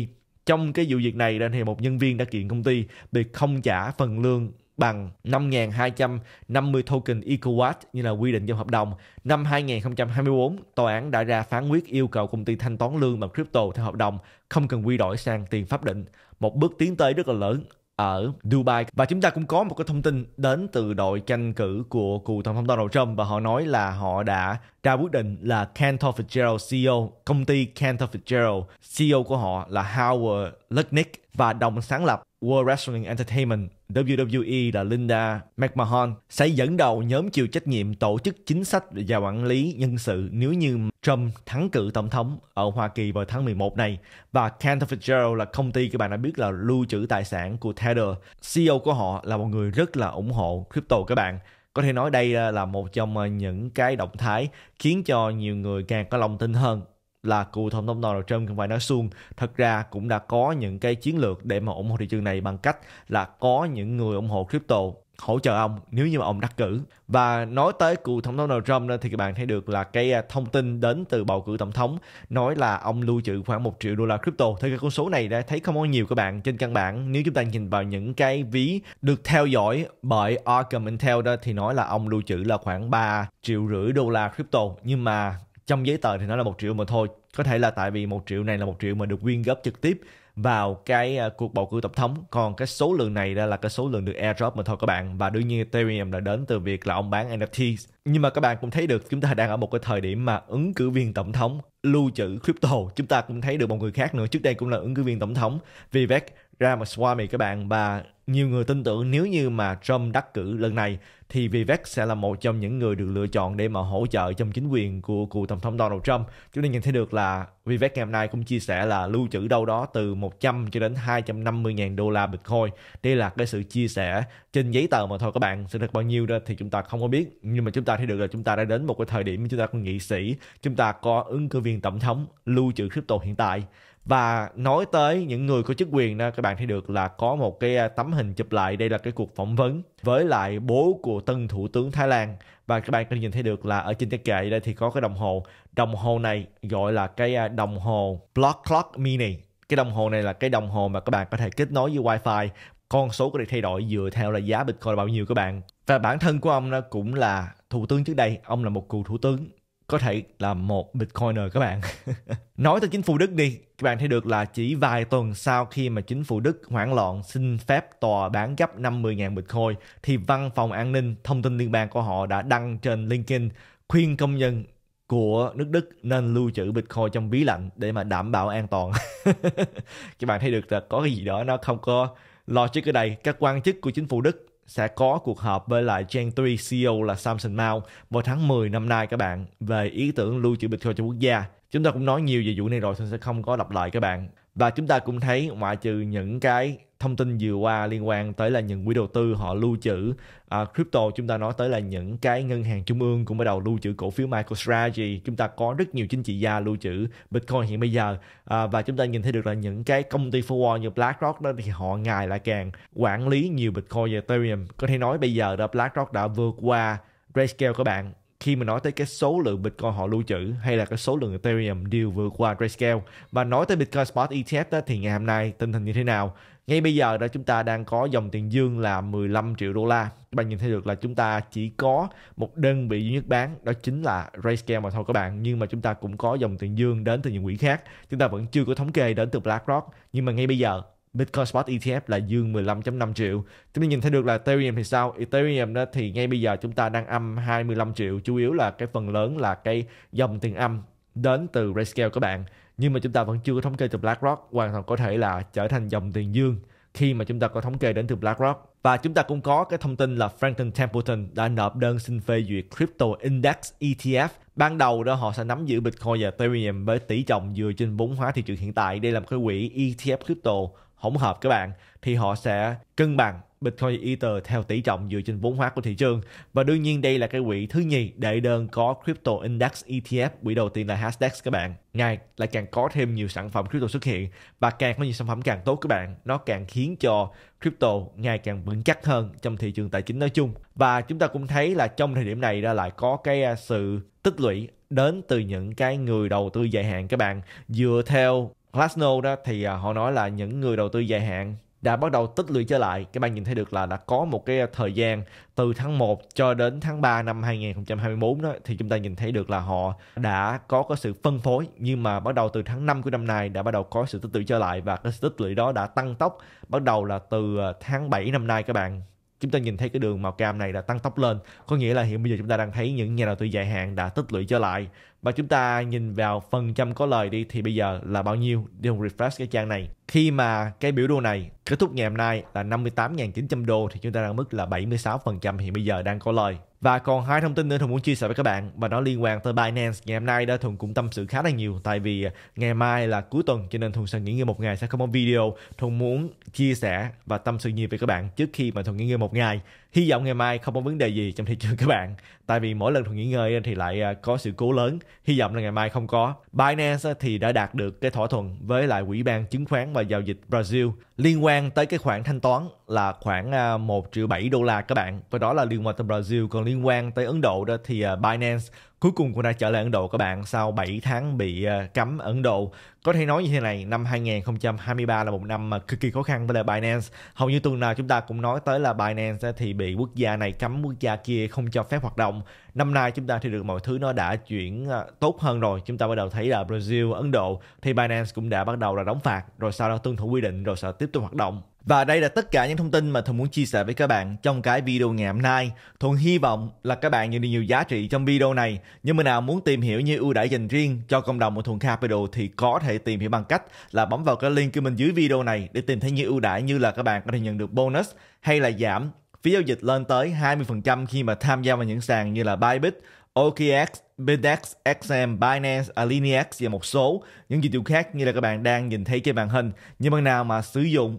Speaker 1: Trong cái vụ việc này thì một nhân viên đã kiện công ty bị không trả phần lương bằng 5.250 token EcoWatt như là quy định trong hợp đồng. Năm 2024, tòa án đã ra phán quyết yêu cầu công ty thanh toán lương bằng crypto theo hợp đồng, không cần quy đổi sang tiền pháp định một bước tiến tới rất là lớn ở Dubai và chúng ta cũng có một cái thông tin đến từ đội tranh cử của cựu tổng thống Donald Trump và họ nói là họ đã ra quyết định là Cantor Fitzgerald CEO công ty Cantor Fitzgerald CEO của họ là Howard Lutnick và đồng sáng lập World Wrestling Entertainment WWE là Linda McMahon sẽ dẫn đầu nhóm chịu trách nhiệm tổ chức chính sách và quản lý nhân sự nếu như Trump thắng cử tổng thống ở Hoa Kỳ vào tháng 11 này và Cantor Fitzgerald là công ty các bạn đã biết là lưu trữ tài sản của Tether. CEO của họ là một người rất là ủng hộ crypto các bạn có thể nói đây là một trong những cái động thái khiến cho nhiều người càng có lòng tin hơn là cựu tổng thống Donald Trump không phải nói suông thật ra cũng đã có những cái chiến lược để mà ủng hộ thị trường này bằng cách là có những người ủng hộ crypto hỗ trợ ông nếu như mà ông đắc cử và nói tới cựu tổng thống Donald Trump thì các bạn thấy được là cái à, thông tin đến từ bầu cử tổng thống nói là ông lưu trữ khoảng 1 triệu đô la crypto thì cái con số này đã thấy không có nhiều các bạn trên căn bản nếu chúng ta nhìn vào những cái ví được theo dõi bởi Arkham Intel đó thì nói là ông lưu trữ là khoảng 3 triệu rưỡi đô la crypto nhưng mà trong giấy tờ thì nó là một triệu mà thôi có thể là tại vì một triệu này là một triệu mà được quyên góp trực tiếp vào cái à, cuộc bầu cử tổng thống còn cái số lượng này đó là cái số lượng được airdrop mà thôi các bạn và đương nhiên Ethereum là đến từ việc là ông bán NFT nhưng mà các bạn cũng thấy được chúng ta đang ở một cái thời điểm mà ứng cử viên tổng thống lưu trữ crypto chúng ta cũng thấy được một người khác nữa trước đây cũng là ứng cử viên tổng thống Vivek Ramaswamy các bạn và nhiều người tin tưởng nếu như mà Trump đắc cử lần này thì Vivek sẽ là một trong những người được lựa chọn để mà hỗ trợ trong chính quyền của cựu tổng thống Donald Trump. Chúng ta nhìn thấy được là Vivek ngày hôm nay cũng chia sẻ là lưu trữ đâu đó từ 100 cho đến 250 ngàn đô la Bitcoin. Đây là cái sự chia sẻ trên giấy tờ mà thôi các bạn. Sự thật bao nhiêu đó thì chúng ta không có biết. Nhưng mà chúng ta thấy được là chúng ta đã đến một cái thời điểm chúng ta có nghị sĩ, chúng ta có ứng cử viên tổng thống lưu trữ crypto hiện tại và nói tới những người có chức quyền đó các bạn thấy được là có một cái à, tấm hình chụp lại đây là cái cuộc phỏng vấn với lại bố của tân thủ tướng Thái Lan và các bạn có thể nhìn thấy được là ở trên cái kệ đây thì có cái đồng hồ đồng hồ này gọi là cái à, đồng hồ block clock mini cái đồng hồ này là cái đồng hồ mà các bạn có thể kết nối với wifi con số có thể thay đổi dựa theo là giá bitcoin là bao nhiêu các bạn và bản thân của ông nó cũng là thủ tướng trước đây ông là một cựu thủ tướng có thể là một bitcoiner các bạn nói tới chính phủ đức đi các bạn thấy được là chỉ vài tuần sau khi mà chính phủ đức hoảng loạn xin phép tòa bán gấp 50.000 bitcoin thì văn phòng an ninh thông tin liên bang của họ đã đăng trên linkedin khuyên công nhân của nước Đức nên lưu trữ Bitcoin trong bí lạnh để mà đảm bảo an toàn. các bạn thấy được là có cái gì đó nó không có logic ở đây. Các quan chức của chính phủ Đức sẽ có cuộc họp với lại Gen 3 CEO là Samson Mao vào tháng 10 năm nay các bạn về ý tưởng lưu trữ Bitcoin cho quốc gia. Chúng ta cũng nói nhiều về vụ này rồi, tôi sẽ không có lặp lại các bạn và chúng ta cũng thấy ngoại trừ những cái thông tin vừa qua liên quan tới là những quỹ đầu tư họ lưu trữ uh, crypto chúng ta nói tới là những cái ngân hàng trung ương cũng bắt đầu lưu trữ cổ phiếu MicroStrategy chúng ta có rất nhiều chính trị gia lưu trữ Bitcoin hiện bây giờ uh, và chúng ta nhìn thấy được là những cái công ty forward như BlackRock đó thì họ ngày lại càng quản lý nhiều Bitcoin và Ethereum có thể nói bây giờ đó BlackRock đã vượt qua Grayscale các bạn khi mà nói tới cái số lượng Bitcoin họ lưu trữ hay là cái số lượng Ethereum đều vượt qua Grayscale và nói tới Bitcoin Spot ETF đó, thì ngày hôm nay tình hình như thế nào ngay bây giờ đó chúng ta đang có dòng tiền dương là 15 triệu đô la các bạn nhìn thấy được là chúng ta chỉ có một đơn vị duy nhất bán đó chính là Grayscale mà thôi các bạn nhưng mà chúng ta cũng có dòng tiền dương đến từ những quỹ khác chúng ta vẫn chưa có thống kê đến từ BlackRock nhưng mà ngay bây giờ Bitcoin Spot ETF là dương 15.5 triệu. Chúng ta nhìn thấy được là Ethereum thì sao? Ethereum đó thì ngay bây giờ chúng ta đang âm 25 triệu, chủ yếu là cái phần lớn là cái dòng tiền âm đến từ Rescale các bạn. Nhưng mà chúng ta vẫn chưa có thống kê từ BlackRock, hoàn toàn có thể là trở thành dòng tiền dương khi mà chúng ta có thống kê đến từ BlackRock. Và chúng ta cũng có cái thông tin là Franklin Templeton đã nộp đơn xin phê duyệt Crypto Index ETF. Ban đầu đó họ sẽ nắm giữ Bitcoin và Ethereum với tỷ trọng dựa trên vốn hóa thị trường hiện tại. Đây là một cái quỹ ETF crypto hỗn hợp các bạn thì họ sẽ cân bằng Bitcoin Ether theo tỷ trọng dựa trên vốn hóa của thị trường. Và đương nhiên đây là cái quỹ thứ nhì đệ đơn có Crypto Index ETF, quỹ đầu tiên là Hashdex các bạn. Ngày lại càng có thêm nhiều sản phẩm crypto xuất hiện và càng có nhiều sản phẩm càng tốt các bạn. Nó càng khiến cho crypto ngày càng vững chắc hơn trong thị trường tài chính nói chung. Và chúng ta cũng thấy là trong thời điểm này ra lại có cái à, sự tích lũy đến từ những cái người đầu tư dài hạn các bạn dựa theo Glasno đó thì à, họ nói là những người đầu tư dài hạn đã bắt đầu tích lũy trở lại. Các bạn nhìn thấy được là đã có một cái à, thời gian từ tháng 1 cho đến tháng 3 năm 2024 đó thì chúng ta nhìn thấy được là họ đã có cái sự phân phối nhưng mà bắt đầu từ tháng 5 của năm nay đã bắt đầu có sự tích lũy trở lại và cái sự tích lũy đó đã tăng tốc bắt đầu là từ à, tháng 7 năm nay các bạn chúng ta nhìn thấy cái đường màu cam này đã tăng tốc lên có nghĩa là hiện bây giờ chúng ta đang thấy những nhà đầu tư dài hạn đã tích lũy trở lại và chúng ta nhìn vào phần trăm có lời đi thì bây giờ là bao nhiêu để hùng refresh cái trang này khi mà cái biểu đồ này kết thúc ngày hôm nay là 58.900 đô thì chúng ta đang mức là 76% hiện bây giờ đang có lời và còn hai thông tin nữa thùng muốn chia sẻ với các bạn và nó liên quan tới Binance. Ngày hôm nay đã thùng cũng tâm sự khá là nhiều tại vì ngày mai là cuối tuần cho nên thùng sẽ nghỉ ngơi một ngày sẽ không có video. thùng muốn chia sẻ và tâm sự nhiều với các bạn trước khi mà thùng nghỉ ngơi một ngày hy vọng ngày mai không có vấn đề gì trong thị trường các bạn tại vì mỗi lần thuận nghỉ ngơi thì lại à, có sự cố lớn hy vọng là ngày mai không có Binance thì đã đạt được cái thỏa thuận với lại quỹ ban chứng khoán và giao dịch Brazil liên quan tới cái khoản thanh toán là khoảng 1 à, triệu 7 đô la các bạn và đó là liên quan tới Brazil còn liên quan tới Ấn Độ đó thì à, Binance cuối cùng cũng đã trở lại Ấn Độ các bạn sau 7 tháng bị ờ, cấm Ấn Độ. Có thể nói như thế này, năm 2023 là một năm mà cực kỳ khó khăn với lại Binance. Hầu như tuần nào chúng ta cũng nói tới là Binance thì bị quốc gia này cấm, quốc gia kia không cho phép hoạt động. Năm nay chúng ta thì được mọi thứ nó đã chuyển ờ, tốt hơn rồi. Chúng ta bắt đầu thấy là Brazil, Ấn Độ thì Binance cũng đã bắt đầu là đóng phạt, rồi sau đó tuân thủ quy định, rồi sẽ tiếp tục hoạt động. Và đây là tất cả những thông tin mà Thuận muốn chia sẻ với các bạn trong cái video ngày hôm nay. Thuận hy vọng là các bạn nhận được nhiều giá trị trong video này. nhưng mà nào muốn tìm hiểu như ưu đãi dành riêng cho cộng đồng của Thuận Capital thì có thể tìm hiểu bằng cách là bấm vào cái link của mình dưới video này để tìm thấy những ưu đãi như là các bạn có thể nhận được bonus hay là giảm phí giao dịch lên tới 20% khi mà tham gia vào những sàn như là Bybit, OKX, BitEx, XM, Binance, Alinex và một số những dịch vụ khác như là các bạn đang nhìn thấy trên màn hình. nhưng mà nào mà sử dụng